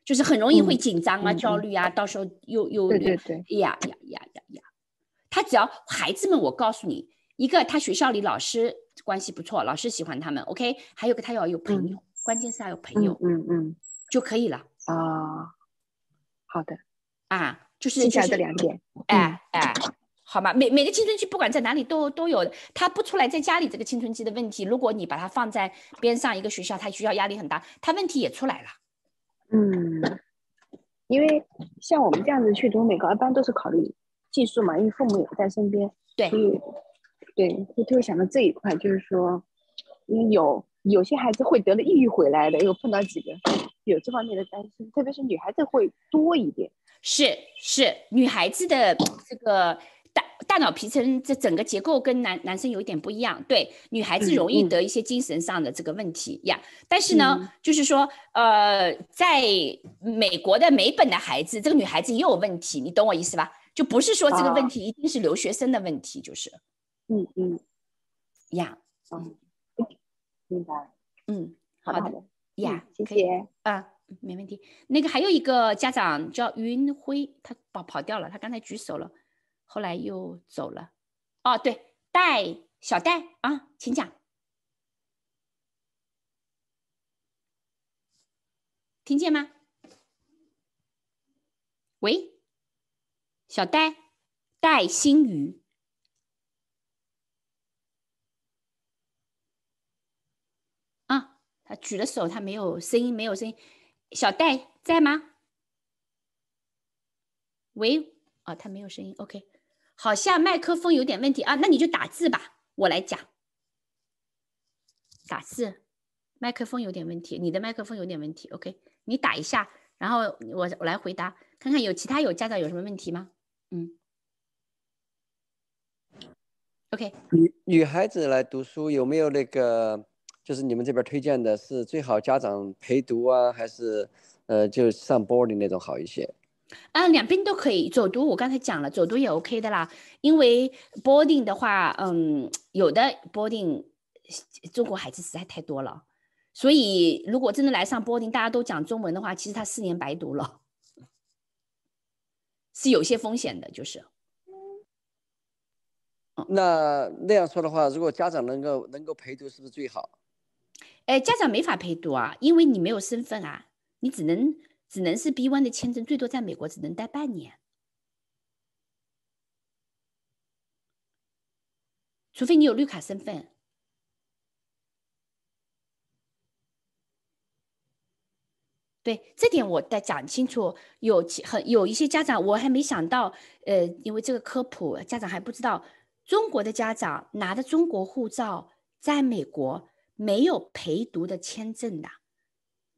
就是很容易会紧张啊、焦虑啊，到时候又又对对对，呀呀呀呀呀，他只要孩子们，我告诉你，一个他学校里老师关系不错，老师喜欢他们，OK，还有个他要有朋友，关键是要有朋友，嗯嗯，就可以了啊，好的，啊，就是就是这两点，哎哎。好吗？每每个青春期，不管在哪里都都有他不出来，在家里这个青春期的问题。如果你把他放在边上一个学校，他学校压力很大，他问题也出来了。嗯，因为像我们这样子去读美高，一般都是考虑技术嘛，因为父母也不在身边，对，对，就特别想到这一块，就是说，因为有有些孩子会得了抑郁回来的，有碰到几个，有这方面的担心，特别是女孩子会多一点。是是，女孩子的这个。大脑皮层这整个结构跟男男生有点不一样，对女孩子容易得一些精神上的这个问题呀。但是呢，就是说，呃，在美国的美本的孩子，这个女孩子也有问题，你懂我意思吧？就不是说这个问题一定是留学生的问题，就是，嗯嗯，呀，嗯，明白，嗯，好的，呀，谢谢，啊，没问题。那个还有一个家长叫云辉，他跑跑掉了，他刚才举手了。后来又走了，哦，对，戴小戴啊，请讲，听见吗？喂，小戴，戴新宇，啊，他举了手，他没有声音，没有声音，小戴在吗？喂，啊，他没有声音，OK。好像麦克风有点问题啊，那你就打字吧，我来讲。打字，麦克风有点问题，你的麦克风有点问题。OK，你打一下，然后我我来回答，看看有其他有家长有什么问题吗？嗯，OK。女女孩子来读书有没有那个，就是你们这边推荐的是最好家长陪读啊，还是呃就上 boarding 那种好一些？啊，两边都可以走读。我刚才讲了，走读也 OK 的啦。因为 boarding 的话，嗯，有的 boarding 中国孩子实在太多了，所以如果真的来上 boarding，大家都讲中文的话，其实他四年白读了，是有些风险的，就是。那那样说的话，如果家长能够能够陪读，是不是最好？哎，家长没法陪读啊，因为你没有身份啊，你只能。只能是 B one 的签证，最多在美国只能待半年，除非你有绿卡身份。对，这点我得讲清楚。有很有一些家长，我还没想到，呃，因为这个科普，家长还不知道，中国的家长拿着中国护照，在美国没有陪读的签证的。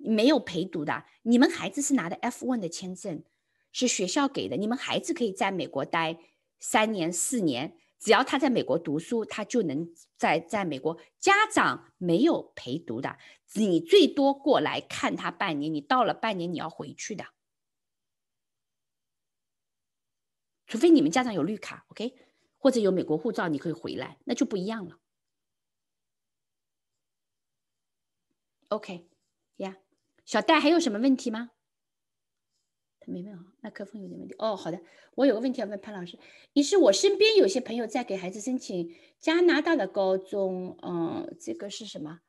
没有陪读的，你们孩子是拿的 F one 的签证，是学校给的。你们孩子可以在美国待三年、四年，只要他在美国读书，他就能在在美国。家长没有陪读的，你最多过来看他半年，你到了半年你要回去的，除非你们家长有绿卡，OK，或者有美国护照，你可以回来，那就不一样了，OK。小戴还有什么问题吗？他没问啊，麦克风有点问题哦。好的，我有个问题要问潘老师：一是我身边有些朋友在给孩子申请加拿大的高中，嗯，这个是什么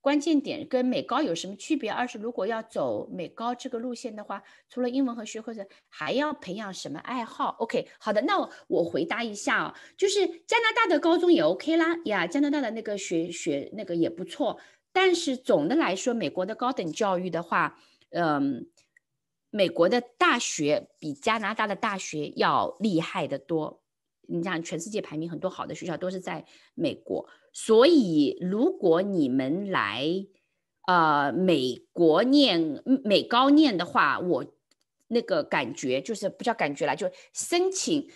关键点？跟美高有什么区别？二是如果要走美高这个路线的话，除了英文和学科的，还要培养什么爱好？OK，好的，那我回答一下啊，就是加拿大的高中也 OK 啦呀，加拿大的那个学学那个也不错。但是总的来说，美国的高等教育的话，嗯，美国的大学比加拿大的大学要厉害的多。你像全世界排名很多好的学校都是在美国，所以如果你们来，呃，美国念美高念的话，我那个感觉就是不叫感觉了，就申请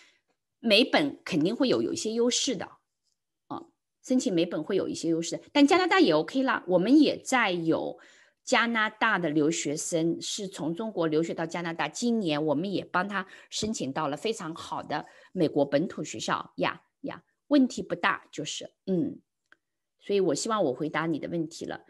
美本肯定会有有一些优势的。申请美本会有一些优势，但加拿大也 OK 啦。我们也在有加拿大的留学生是从中国留学到加拿大，今年我们也帮他申请到了非常好的美国本土学校呀呀，问题不大，就是嗯，所以我希望我回答你的问题了，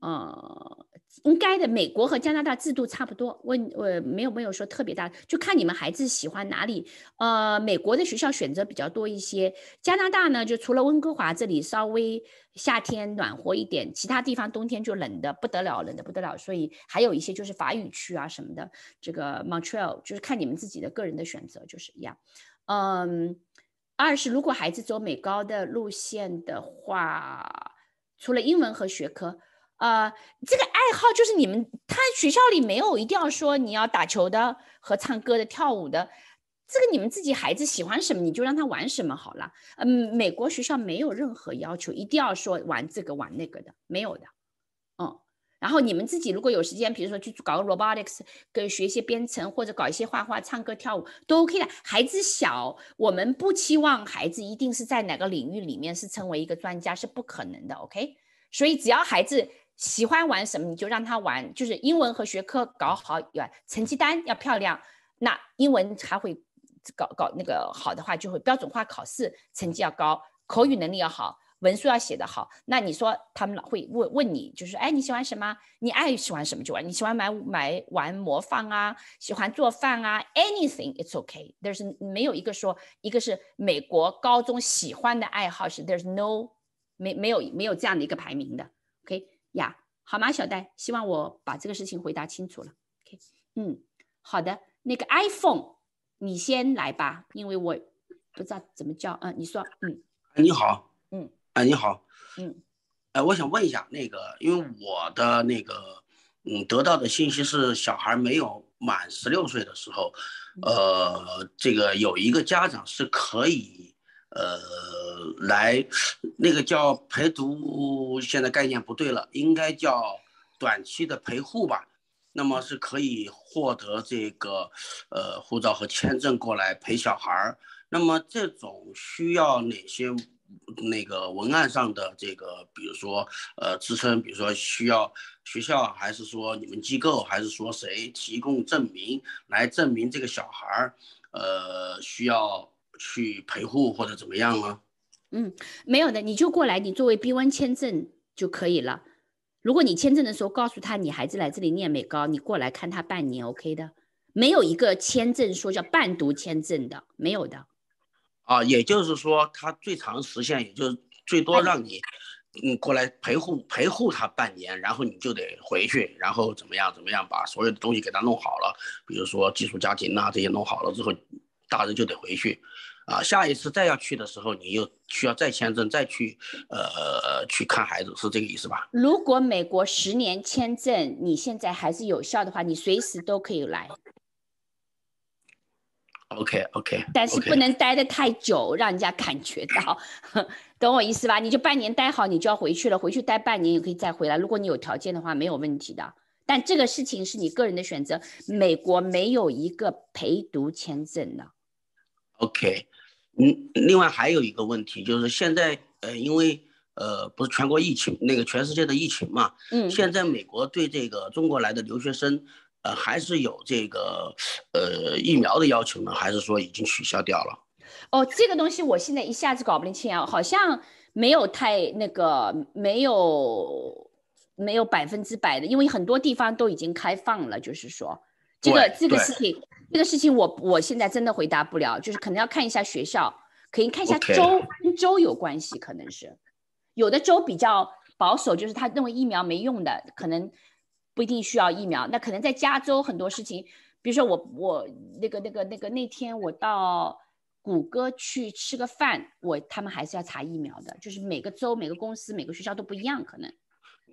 嗯。应该的，美国和加拿大制度差不多。问呃，没有没有说特别大，就看你们孩子喜欢哪里。呃，美国的学校选择比较多一些，加拿大呢，就除了温哥华这里稍微夏天暖和一点，其他地方冬天就冷的不得了，冷的不得了。所以还有一些就是法语区啊什么的，这个 Montreal 就是看你们自己的个人的选择，就是一样。嗯，二是如果孩子走美高的路线的话，除了英文和学科。呃，这个爱好就是你们他学校里没有，一定要说你要打球的和唱歌的、跳舞的，这个你们自己孩子喜欢什么你就让他玩什么好了。嗯，美国学校没有任何要求，一定要说玩这个玩那个的没有的。嗯，然后你们自己如果有时间，比如说去搞个 robotics，跟学一些编程或者搞一些画画、唱歌、跳舞都 OK 的。孩子小，我们不期望孩子一定是在哪个领域里面是成为一个专家是不可能的。OK，所以只要孩子。喜欢玩什么你就让他玩，就是英文和学科搞好以外，成绩单要漂亮。那英文还会搞搞那个好的话，就会标准化考试成绩要高，口语能力要好，文书要写得好。那你说他们老会问问你，就是哎你喜欢什么？你爱喜欢什么就玩。你喜欢买买玩魔方啊，喜欢做饭啊，anything it's okay。但是没有一个说，一个是美国高中喜欢的爱好是 there's no，没没有没有这样的一个排名的，OK。呀，好吗，小戴？希望我把这个事情回答清楚了。OK，嗯，好的。那个 iPhone，你先来吧，因为我不知道怎么叫啊。你说，嗯，你好，嗯，哎，你好，嗯，哎，我想问一下，那个，因为我的那个，嗯，得到的信息是，小孩没有满十六岁的时候，呃，这个有一个家长是可以。呃，来，那个叫陪读，现在概念不对了，应该叫短期的陪护吧。那么是可以获得这个呃护照和签证过来陪小孩儿。那么这种需要哪些那个文案上的这个，比如说呃支撑，比如说需要学校还是说你们机构还是说谁提供证明来证明这个小孩儿呃需要。去陪护或者怎么样吗？嗯，没有的，你就过来，你作为 b one 签证就可以了。如果你签证的时候告诉他你孩子来这里念美高，你过来看他半年，OK 的。没有一个签证说叫伴读签证的，没有的。啊，也就是说，他最长时限也就是最多让你，嗯，过来陪护陪护他半年，然后你就得回去，然后怎么样怎么样把所有的东西给他弄好了，比如说寄宿家庭呐这些弄好了之后，大人就得回去。啊，下一次再要去的时候，你又需要再签证再去，呃，去看孩子，是这个意思吧？如果美国十年签证你现在还是有效的话，你随时都可以来。OK OK，但是不能待的太久，让人家感觉到，懂我意思吧？你就半年待好，你就要回去了。回去待半年也可以再回来，如果你有条件的话，没有问题的。但这个事情是你个人的选择，美国没有一个陪读签证的。OK。嗯，另外还有一个问题，就是现在，呃，因为，呃，不是全国疫情，那个全世界的疫情嘛，嗯，现在美国对这个中国来的留学生，呃，还是有这个，呃，疫苗的要求呢？还是说已经取消掉了？哦，这个东西我现在一下子搞不清啊，好像没有太那个，没有没有百分之百的，因为很多地方都已经开放了，就是说。这个这个事情，这个事情我我现在真的回答不了，就是可能要看一下学校，可以看一下州，跟州有关系，可能是有的州比较保守，就是他认为疫苗没用的，可能不一定需要疫苗。那可能在加州很多事情，比如说我我那个那个那个那天我到谷歌去吃个饭，我他们还是要查疫苗的，就是每个州每个公司每个学校都不一样，可能。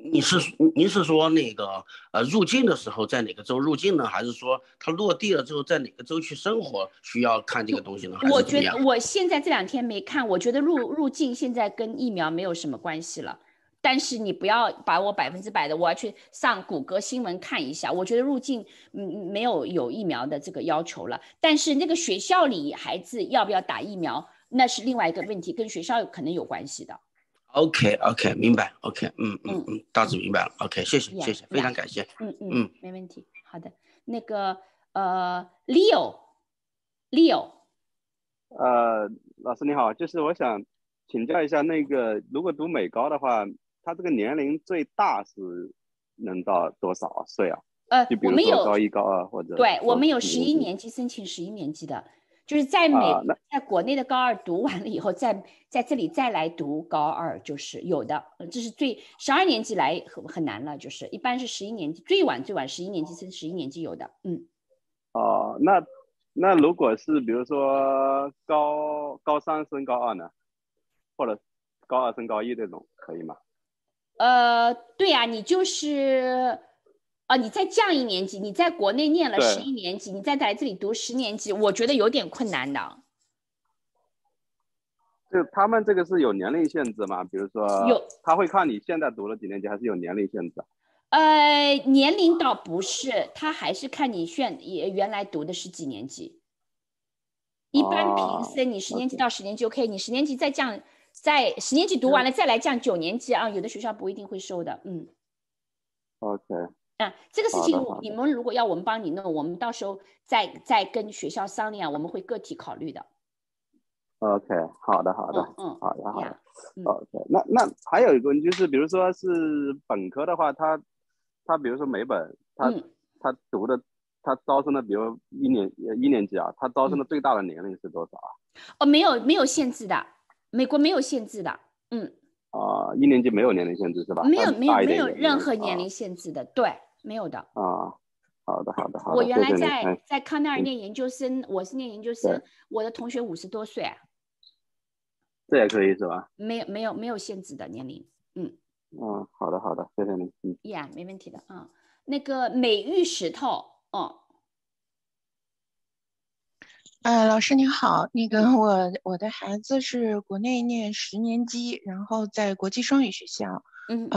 你是您是说那个呃入境的时候在哪个州入境呢？还是说他落地了之后在哪个州去生活需要看这个东西呢？我觉得我现在这两天没看，我觉得入入境现在跟疫苗没有什么关系了。但是你不要把我百分之百的，我要去上谷歌新闻看一下。我觉得入境嗯没有有疫苗的这个要求了。但是那个学校里孩子要不要打疫苗，那是另外一个问题，跟学校可能有关系的。OK OK 明白 OK，嗯嗯嗯，大致明白了 OK，谢谢谢谢，非常感谢。嗯嗯嗯，没问题。好的，那个呃，Leo，Leo，呃，老师你好，就是我想请教一下，那个如果读美高的话，他这个年龄最大是能到多少岁啊？呃，就比如说高一高二或者对，我们有十一年级申请十一年级的。就是在美，在国内的高二读完了以后，在在这里再来读高二，就是有的，这是最十二年级来很很难了，就是一般是十一年级最晚最晚十一年级升十一年级有的，嗯。哦，那那如果是比如说高高三升高二呢，或者高二升高一这种可以吗？呃，对呀，你就是。啊！你再降一年级，你在国内念了十一年级，你再来这里读十年级，我觉得有点困难的。就他们这个是有年龄限制吗？比如说，有他会看你现在读了几年级，还是有年龄限制？呃，年龄倒不是，他还是看你现也原来读的是几年级。一般平生你十年级到十年级 OK，你十年级再降再十年级读完了再来降九年级啊，有的学校不一定会收的。嗯，OK。这个事情，你们如果要我们帮你弄，我们到时候再再跟学校商量，我们会个体考虑的。OK，好的，好的，嗯，好的，好的。OK，那那还有一个问就是，比如说是本科的话，他他比如说美本，他他读的他招生的，比如一年一年级啊，他招生的最大的年龄是多少啊？哦，没有没有限制的，美国没有限制的，嗯。啊，一年级没有年龄限制是吧？没有，没有没有任何年龄限制的，对。没有的啊，好的好的好的。我原来在在康奈尔念研究生，我是念研究生，我的同学五十多岁，这也可以是吧？没有没有没有限制的年龄，嗯嗯，好的好的，谢谢你，嗯。yeah，没问题的啊，那个美玉石头，哦，哎，老师你好，那个我我的孩子是国内念十年级，然后在国际双语学校。嗯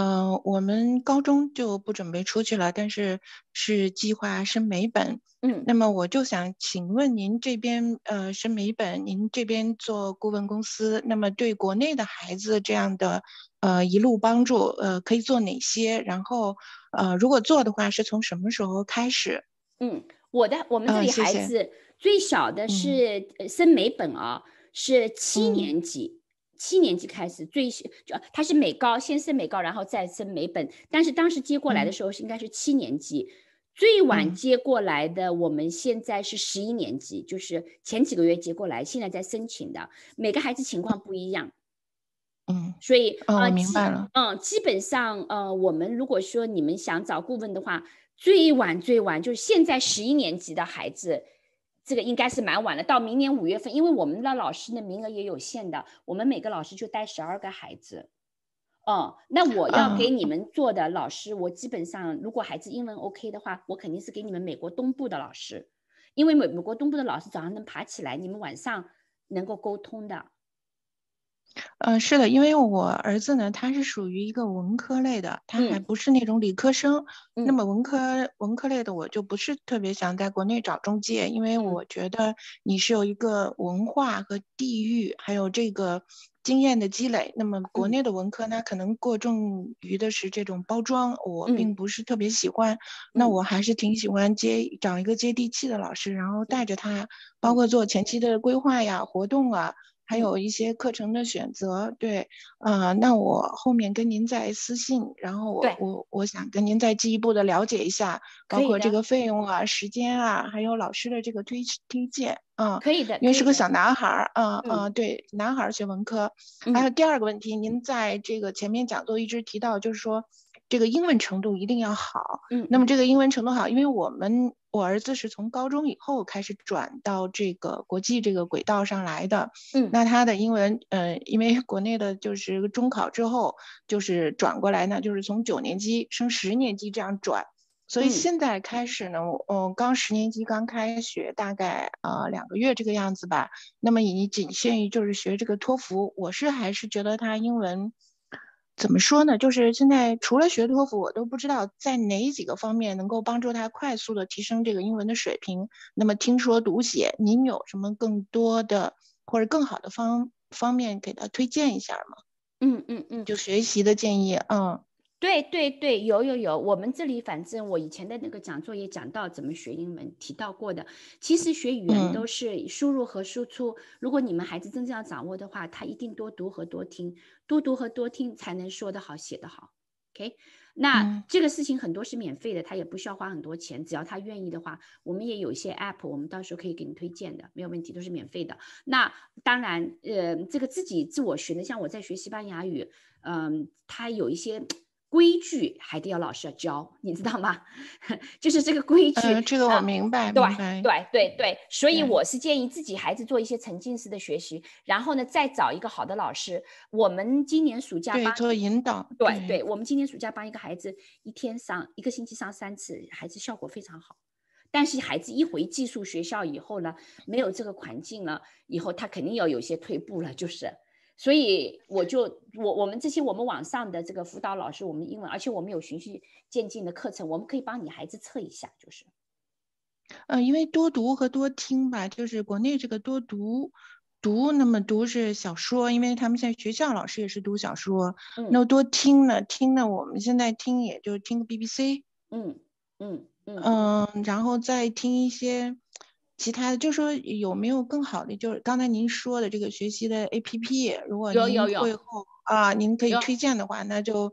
我们高中就不准备出去了，但是是计划升美本。嗯，那么我就想请问您这边，呃，升美本，您这边做顾问公司，那么对国内的孩子这样的，呃，一路帮助，呃，可以做哪些？然后，呃，如果做的话，是从什么时候开始？嗯，我的我们这里孩子最小的是升美本啊，是七年级。七年级开始最就他是美高先升美高然后再升美本，但是当时接过来的时候是应该是七年级，最晚接过来的我们现在是十一年级，就是前几个月接过来，现在在申请的每个孩子情况不一样，嗯，所以啊明白了，嗯，基本上呃我们如果说你们想找顾问的话，最晚最晚就是现在十一年级的孩子。这个应该是蛮晚了，到明年五月份，因为我们的老师的名额也有限的，我们每个老师就带十二个孩子。哦，那我要给你们做的老师，我基本上如果孩子英文 OK 的话，我肯定是给你们美国东部的老师，因为美美国东部的老师早上能爬起来，你们晚上能够沟通的。呃，是的，因为我儿子呢，他是属于一个文科类的，他还不是那种理科生。那么文科文科类的，我就不是特别想在国内找中介，因为我觉得你是有一个文化和地域还有这个经验的积累。那么国内的文科，那可能过重于的是这种包装，我并不是特别喜欢。那我还是挺喜欢接找一个接地气的老师，然后带着他，包括做前期的规划呀、活动啊。还有一些课程的选择，对，呃，那我后面跟您再私信，然后我我我想跟您再进一步的了解一下，包括这个费用啊、时间啊，还有老师的这个推推荐，嗯，可以的，因为是个小男孩儿，嗯嗯，对，男孩学文科，还有第二个问题，您在这个前面讲座一直提到，就是说。这个英文程度一定要好，嗯，那么这个英文程度好，因为我们我儿子是从高中以后开始转到这个国际这个轨道上来的，嗯，那他的英文，嗯，因为国内的就是中考之后就是转过来呢，就是从九年级升十年级这样转，所以现在开始呢，我刚十年级刚开学，大概啊两个月这个样子吧。那么你仅限于就是学这个托福，我是还是觉得他英文。怎么说呢？就是现在除了学托福，我都不知道在哪几个方面能够帮助他快速的提升这个英文的水平。那么听说读写，您有什么更多的或者更好的方方面给他推荐一下吗？嗯嗯嗯，就学习的建议嗯。对对对，有有有，我们这里反正我以前的那个讲座也讲到怎么学英文，提到过的。其实学语言都是输入和输出。如果你们孩子真正要掌握的话，他一定多读和多听，多读和多听才能说得好，写得好。OK，那这个事情很多是免费的，他也不需要花很多钱，只要他愿意的话，我们也有一些 app，我们到时候可以给你推荐的，没有问题，都是免费的。那当然，呃，这个自己自我学的，像我在学西班牙语，嗯，他有一些。规矩还得要老师要教，你知道吗？就是这个规矩。嗯，这个我明白。对，对，对，对。所以我是建议自己孩子做一些沉浸式的学习，然后呢，再找一个好的老师。我们今年暑假帮做引导。对对，我们今年暑假帮一个孩子一天上一个星期上三次，孩子效果非常好。但是孩子一回寄宿学校以后呢，没有这个环境了，以后他肯定要有些退步了，就是。所以我就我我们这些我们网上的这个辅导老师，我们英文，而且我们有循序渐进的课程，我们可以帮你孩子测一下，就是，嗯，因为多读和多听吧，就是国内这个多读，读那么读是小说，因为他们现在学校老师也是读小说，嗯，那多听呢，听呢，我们现在听也就听听 BBC，嗯嗯嗯，然后再听一些。其他的就说有没有更好的？就是刚才您说的这个学习的 APP，如果有有，会后啊，您可以推荐的话，那就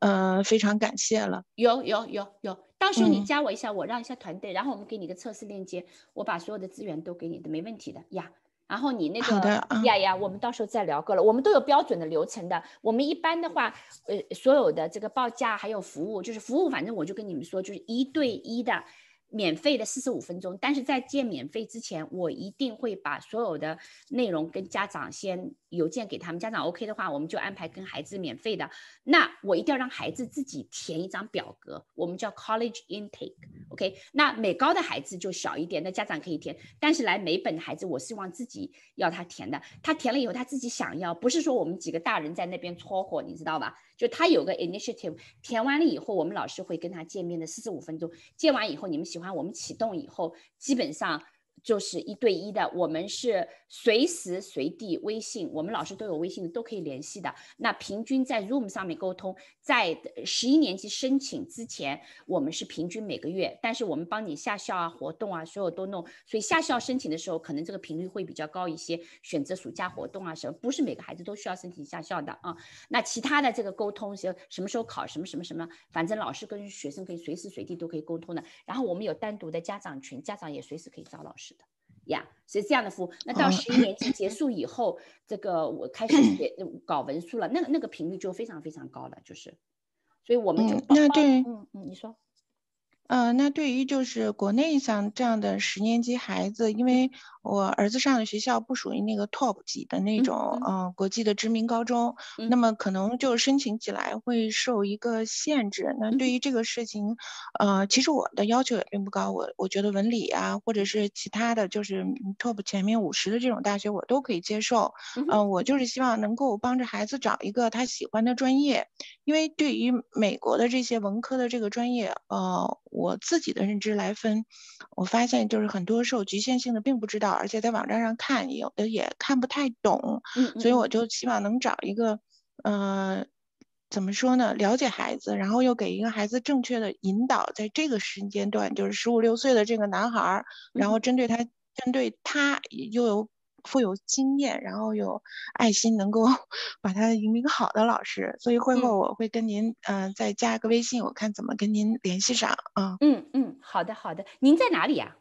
呃非常感谢了。有有有有，到时候你加我一下，我让一下团队，然后我们给你个测试链接，我把所有的资源都给你的，没问题的呀。然后你那个呀呀，我们到时候再聊过了。我们都有标准的流程的，我们一般的话，呃，所有的这个报价还有服务，就是服务，反正我就跟你们说，就是一对一的。免费的四十五分钟，但是在建免费之前，我一定会把所有的内容跟家长先。邮件给他们，家长 OK 的话，我们就安排跟孩子免费的。那我一定要让孩子自己填一张表格，我们叫 College Intake，OK。那美高的孩子就小一点，那家长可以填，但是来美本的孩子，我希望自己要他填的。他填了以后，他自己想要，不是说我们几个大人在那边撮合，你知道吧？就他有个 initiative，填完了以后，我们老师会跟他见面的四十五分钟。见完以后，你们喜欢我们启动以后，基本上。就是一对一的，我们是随时随地微信，我们老师都有微信的，都可以联系的。那平均在 Zoom 上面沟通，在十一年级申请之前，我们是平均每个月，但是我们帮你下校啊、活动啊，所有都弄，所以下校申请的时候，可能这个频率会比较高一些。选择暑假活动啊什么，不是每个孩子都需要申请下校的啊。那其他的这个沟通，什什么时候考什么什么什么，反正老师跟学生可以随时随地都可以沟通的。然后我们有单独的家长群，家长也随时可以找老师。呀，是这样的服务。那到十一年级结束以后，这个我开始写搞文书了，那个那个频率就非常非常高了，就是，所以我们就那对，嗯，你说。呃，那对于就是国内像这样的十年级孩子，因为我儿子上的学校不属于那个 top 几的那种，呃，国际的知名高中，那么可能就申请起来会受一个限制。那对于这个事情，呃，其实我的要求也并不高，我我觉得文理啊，或者是其他的，就是 top 前面五十的这种大学我都可以接受。嗯，我就是希望能够帮着孩子找一个他喜欢的专业，因为对于美国的这些文科的这个专业，呃。我自己的认知来分，我发现就是很多受局限性的，并不知道，而且在网站上看，有的也看不太懂，所以我就希望能找一个，呃，怎么说呢，了解孩子，然后又给一个孩子正确的引导，在这个时间段，就是十五六岁的这个男孩儿，然后针对他，针对他又有。富有经验，然后有爱心，能够 把他引领好的老师，所以会后我会跟您，嗯，再加一个微信，我看怎么跟您联系上啊。嗯嗯，好的好的，您在哪里呀？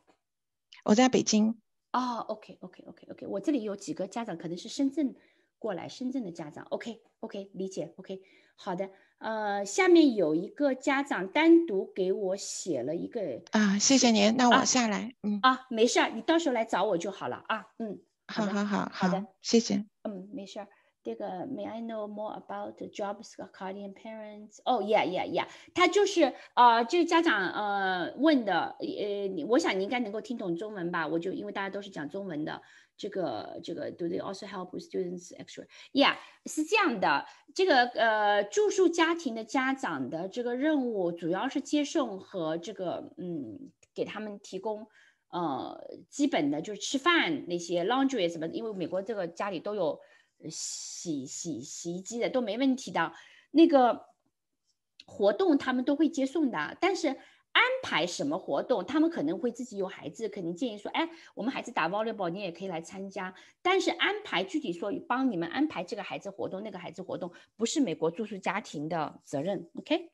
我在北京。哦，OK OK OK OK，我这里有几个家长可能是深圳过来，深圳的家长，OK OK，理解，OK，好的，呃，下面有一个家长单独给我写了一个啊，谢谢您，那我下来，嗯啊，没事儿，你到时候来找我就好了啊，嗯。好好好，好的，谢谢。嗯，没事儿。这个，May I know more about jobs a c guardian parents? Oh, yeah, yeah, yeah. 他就是，呃，这个家长，呃，问的，呃，我想你应该能够听懂中文吧？我就因为大家都是讲中文的。这个，这个，Do they also help students extra? Yeah，是这样的。这个，呃，住宿家庭的家长的这个任务，主要是接送和这个，嗯，给他们提供。呃，基本的就是吃饭那些 laundry 什么因为美国这个家里都有洗洗洗衣机的，都没问题的。那个活动他们都会接送的，但是安排什么活动，他们可能会自己有孩子，肯定建议说，哎，我们孩子打 volleyball，你也可以来参加。但是安排具体说帮你们安排这个孩子活动那个孩子活动，不是美国住宿家庭的责任，OK？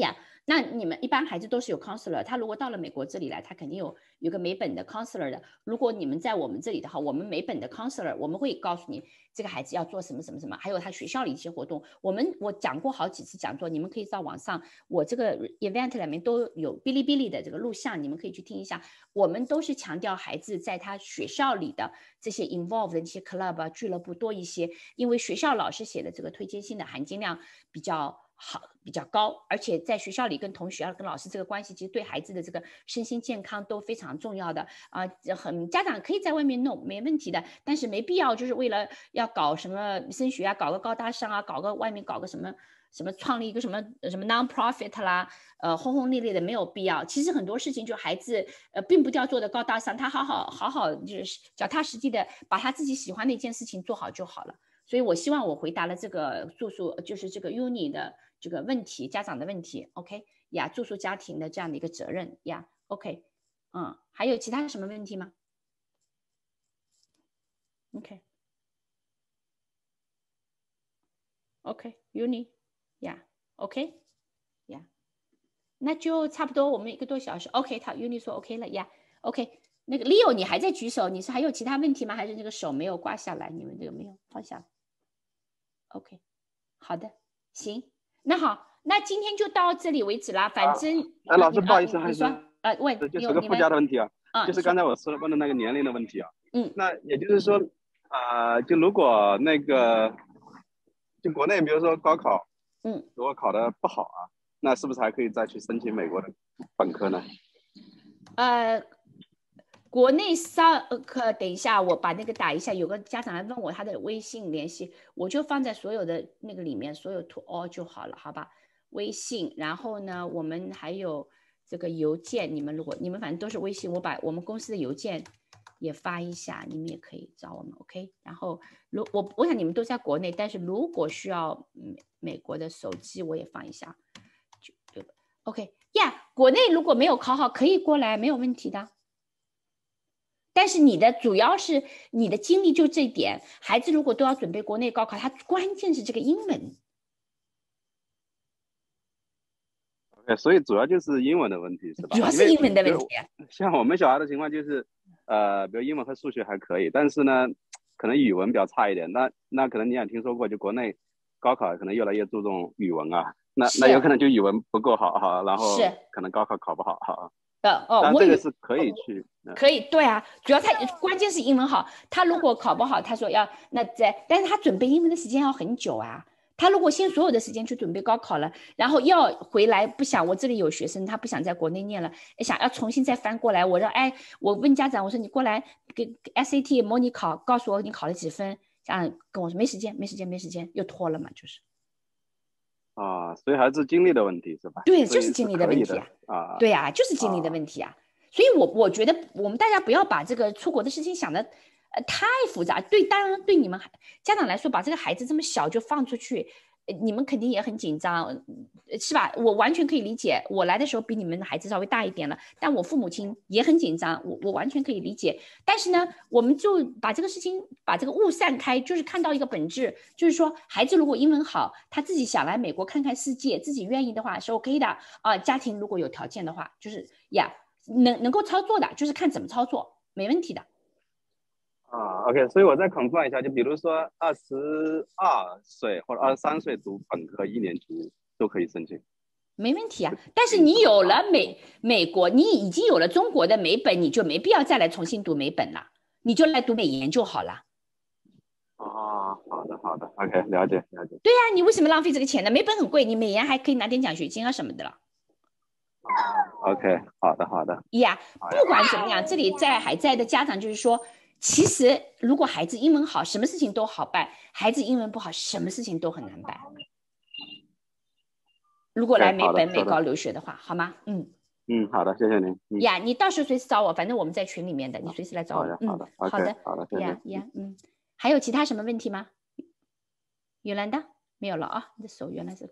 呀，那你们一般孩子都是有 counselor，他如果到了美国这里来，他肯定有有个美本的 counselor 的。如果你们在我们这里的话，我们美本的 counselor，我们会告诉你这个孩子要做什么什么什么，还有他学校里一些活动。我们我讲过好几次讲座，你们可以到网上，我这个 event 里面都有哔哩哔哩的这个录像，你们可以去听一下。我们都是强调孩子在他学校里的这些 involved 的一些 club 啊俱乐部多一些，因为学校老师写的这个推荐信的含金量比较。好比较高，而且在学校里跟同学、跟老师这个关系，其实对孩子的这个身心健康都非常重要的啊。很家长可以在外面弄，没问题的，但是没必要就是为了要搞什么升学啊，搞个高大上啊，搞个外面搞个什么什么创立一个什么什么 non-profit 啦，呃，轰轰烈烈的没有必要。其实很多事情，就孩子呃，并不叫要做的高大上，他好好好好就是脚踏实地的把他自己喜欢的一件事情做好就好了。所以我希望我回答了这个住宿，就是这个 UNI 的这个问题，家长的问题，OK？呀，住宿家庭的这样的一个责任，呀，OK？嗯，还有其他什么问题吗？OK？OK？UNI？呀，OK？呀，那就差不多，我们一个多小时，OK？他 UNI 说 OK 了，呀，OK？那个 Leo，你还在举手，你是还有其他问题吗？还是那个手没有挂下来？你们这个没有，放下。OK，好的，行，那好，那今天就到这里为止啦。反正哎，老师不好意思，是说呃，问就是个附加的问题啊，就是刚才我说的问的那个年龄的问题啊。嗯。那也就是说，啊，就如果那个，就国内，比如说高考，嗯，如果考的不好啊，那是不是还可以再去申请美国的本科呢？呃。国内上呃，可等一下，我把那个打一下。有个家长来问我他的微信联系，我就放在所有的那个里面，所有 to all 就好了，好吧？微信，然后呢，我们还有这个邮件，你们如果你们反正都是微信，我把我们公司的邮件也发一下，你们也可以找我们，OK？然后如我我想你们都在国内，但是如果需要美美国的手机，我也放一下，就 OK。呀，国内如果没有考好，可以过来，没有问题的。但是你的主要是你的精力就这一点，孩子如果都要准备国内高考，他关键是这个英文。OK，所以主要就是英文的问题是吧？主要是英文的问题。像我们小孩的情况就是，呃，比如英文和数学还可以，但是呢，可能语文比较差一点。那那可能你也听说过，就国内高考可能越来越注重语文啊。那那有可能就语文不够好，好，然后可能高考考不好，好。的哦，我这个是可以去，可以对啊，主要他关键是英文好，他如果考不好，他说要那在，但是他准备英文的时间要很久啊，他如果先所有的时间去准备高考了，然后要回来不想，我这里有学生，他不想在国内念了，想要重新再翻过来，我说哎，我问家长，我说你过来给 S A T 模拟考，告诉我你考了几分，家长跟我说没时间，没时间，没时间，又拖了嘛，就是，啊，所以还是精力的问题是吧？对，就是精力的问题。啊，对呀，就是经历的问题啊，所以我我觉得我们大家不要把这个出国的事情想的呃太复杂。对，当然对你们家长来说，把这个孩子这么小就放出去。你们肯定也很紧张，是吧？我完全可以理解。我来的时候比你们的孩子稍微大一点了，但我父母亲也很紧张，我我完全可以理解。但是呢，我们就把这个事情把这个雾散开，就是看到一个本质，就是说孩子如果英文好，他自己想来美国看看世界，自己愿意的话是 OK 的啊。家庭如果有条件的话，就是呀，能能够操作的，就是看怎么操作，没问题的。啊，OK，所以我再 confirm 一下，就比如说二十二岁或者二十三岁读本科一年级都可以申请，没问题啊。但是你有了美美国，你已经有了中国的美本，你就没必要再来重新读美本了，你就来读美研就好了。哦，好的好的，OK，了解了解。对呀，你为什么浪费这个钱呢？美本很贵，你美研还可以拿点奖学金啊什么的了。OK，好的好的。呀，不管怎么样，这里在还在的家长就是说。其实，如果孩子英文好，什么事情都好办；孩子英文不好，什么事情都很难办。如果来美本美高留学的话，好吗？嗯嗯，好的，谢谢您。呀，你到时候随时找我，反正我们在群里面的，你随时来找我。嗯，好的，好的，好的，呀呀，嗯，还有其他什么问题吗？云南的没有了啊？你的手原来是……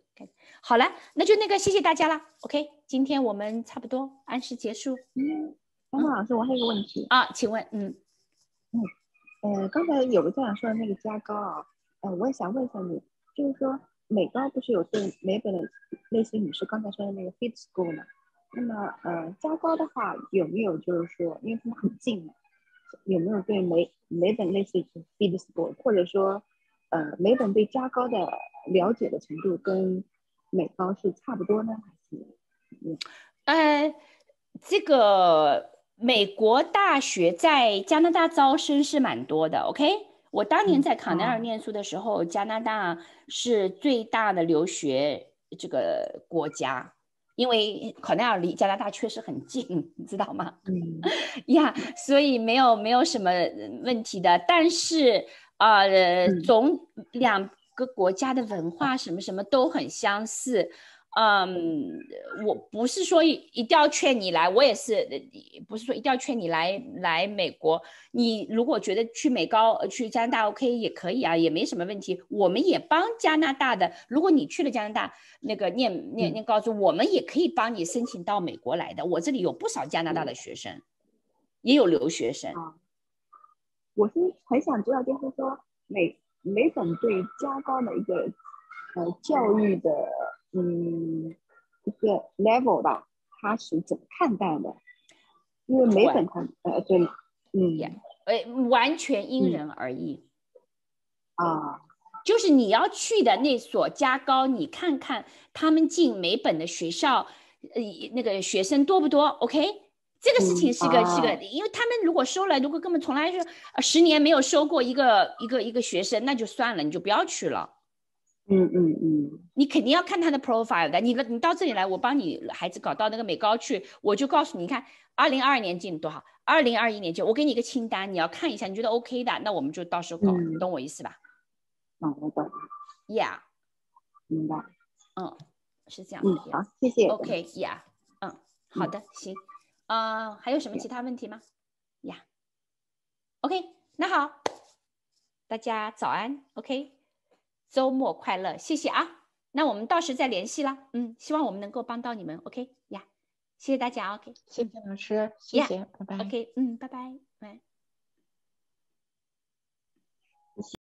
好了，那就那个，谢谢大家了。OK，今天我们差不多按时结束。嗯，王老师，我还有个问题啊，请问，嗯。嗯，呃，刚才有个家长说的那个加高啊，呃，我也想问一下你，就是说美高不是有对美本的类似于你是刚才说的那个 f i t s c h o o l 呢？那么，呃，加高的话有没有就是说，因为他们很近嘛，有没有对美美本类似于 f i t s c h o o l 或者说，呃，美本对加高的了解的程度跟美高是差不多呢，还是？嗯，呃，这个。美国大学在加拿大招生是蛮多的，OK？我当年在卡内尔念书的时候，加拿大是最大的留学这个国家，因为卡内尔离加拿大确实很近，你知道吗？呀，所以没有没有什么问题的，但是啊，总两个国家的文化什么什么都很相似。嗯，我不是说一定要劝你来，我也是，不是说一定要劝你来来美国。你如果觉得去美高、去加拿大，OK 也可以啊，也没什么问题。我们也帮加拿大的，如果你去了加拿大，那个念念念高中，我们，也可以帮你申请到美国来的。我这里有不少加拿大的学生，也有留学生。啊我是很想知道，就是说美美本对加高的一个呃教育的。嗯，这个 level 吧，他是怎么看待的？因为美本他，呃，对，嗯，哎，完全因人而异啊。就是你要去的那所加高，你看看他们进美本的学校，呃，那个学生多不多？OK，这个事情是个是个，因为他们如果收了，如果根本从来是十年没有收过一个一个一个学生，那就算了，你就不要去了。嗯嗯嗯，你肯定要看他的 profile 的。你你到这里来，我帮你孩子搞到那个美高去，我就告诉你，你看，二零二二年进多少，二零二一年进，我给你一个清单，你要看一下，你觉得 OK 的，那我们就到时候搞，你懂我意思吧？懂，懂。Yeah。明白。嗯，是这样的。嗯，好，谢谢。OK，Yeah。嗯，好的，行。嗯，还有什么其他问题吗？Yeah。OK，那好，大家早安。OK。周末快乐，谢谢啊！那我们到时再联系啦。嗯，希望我们能够帮到你们。OK 呀，谢谢大家。OK，谢谢老师。谢谢，拜拜。OK，嗯，拜拜，拜。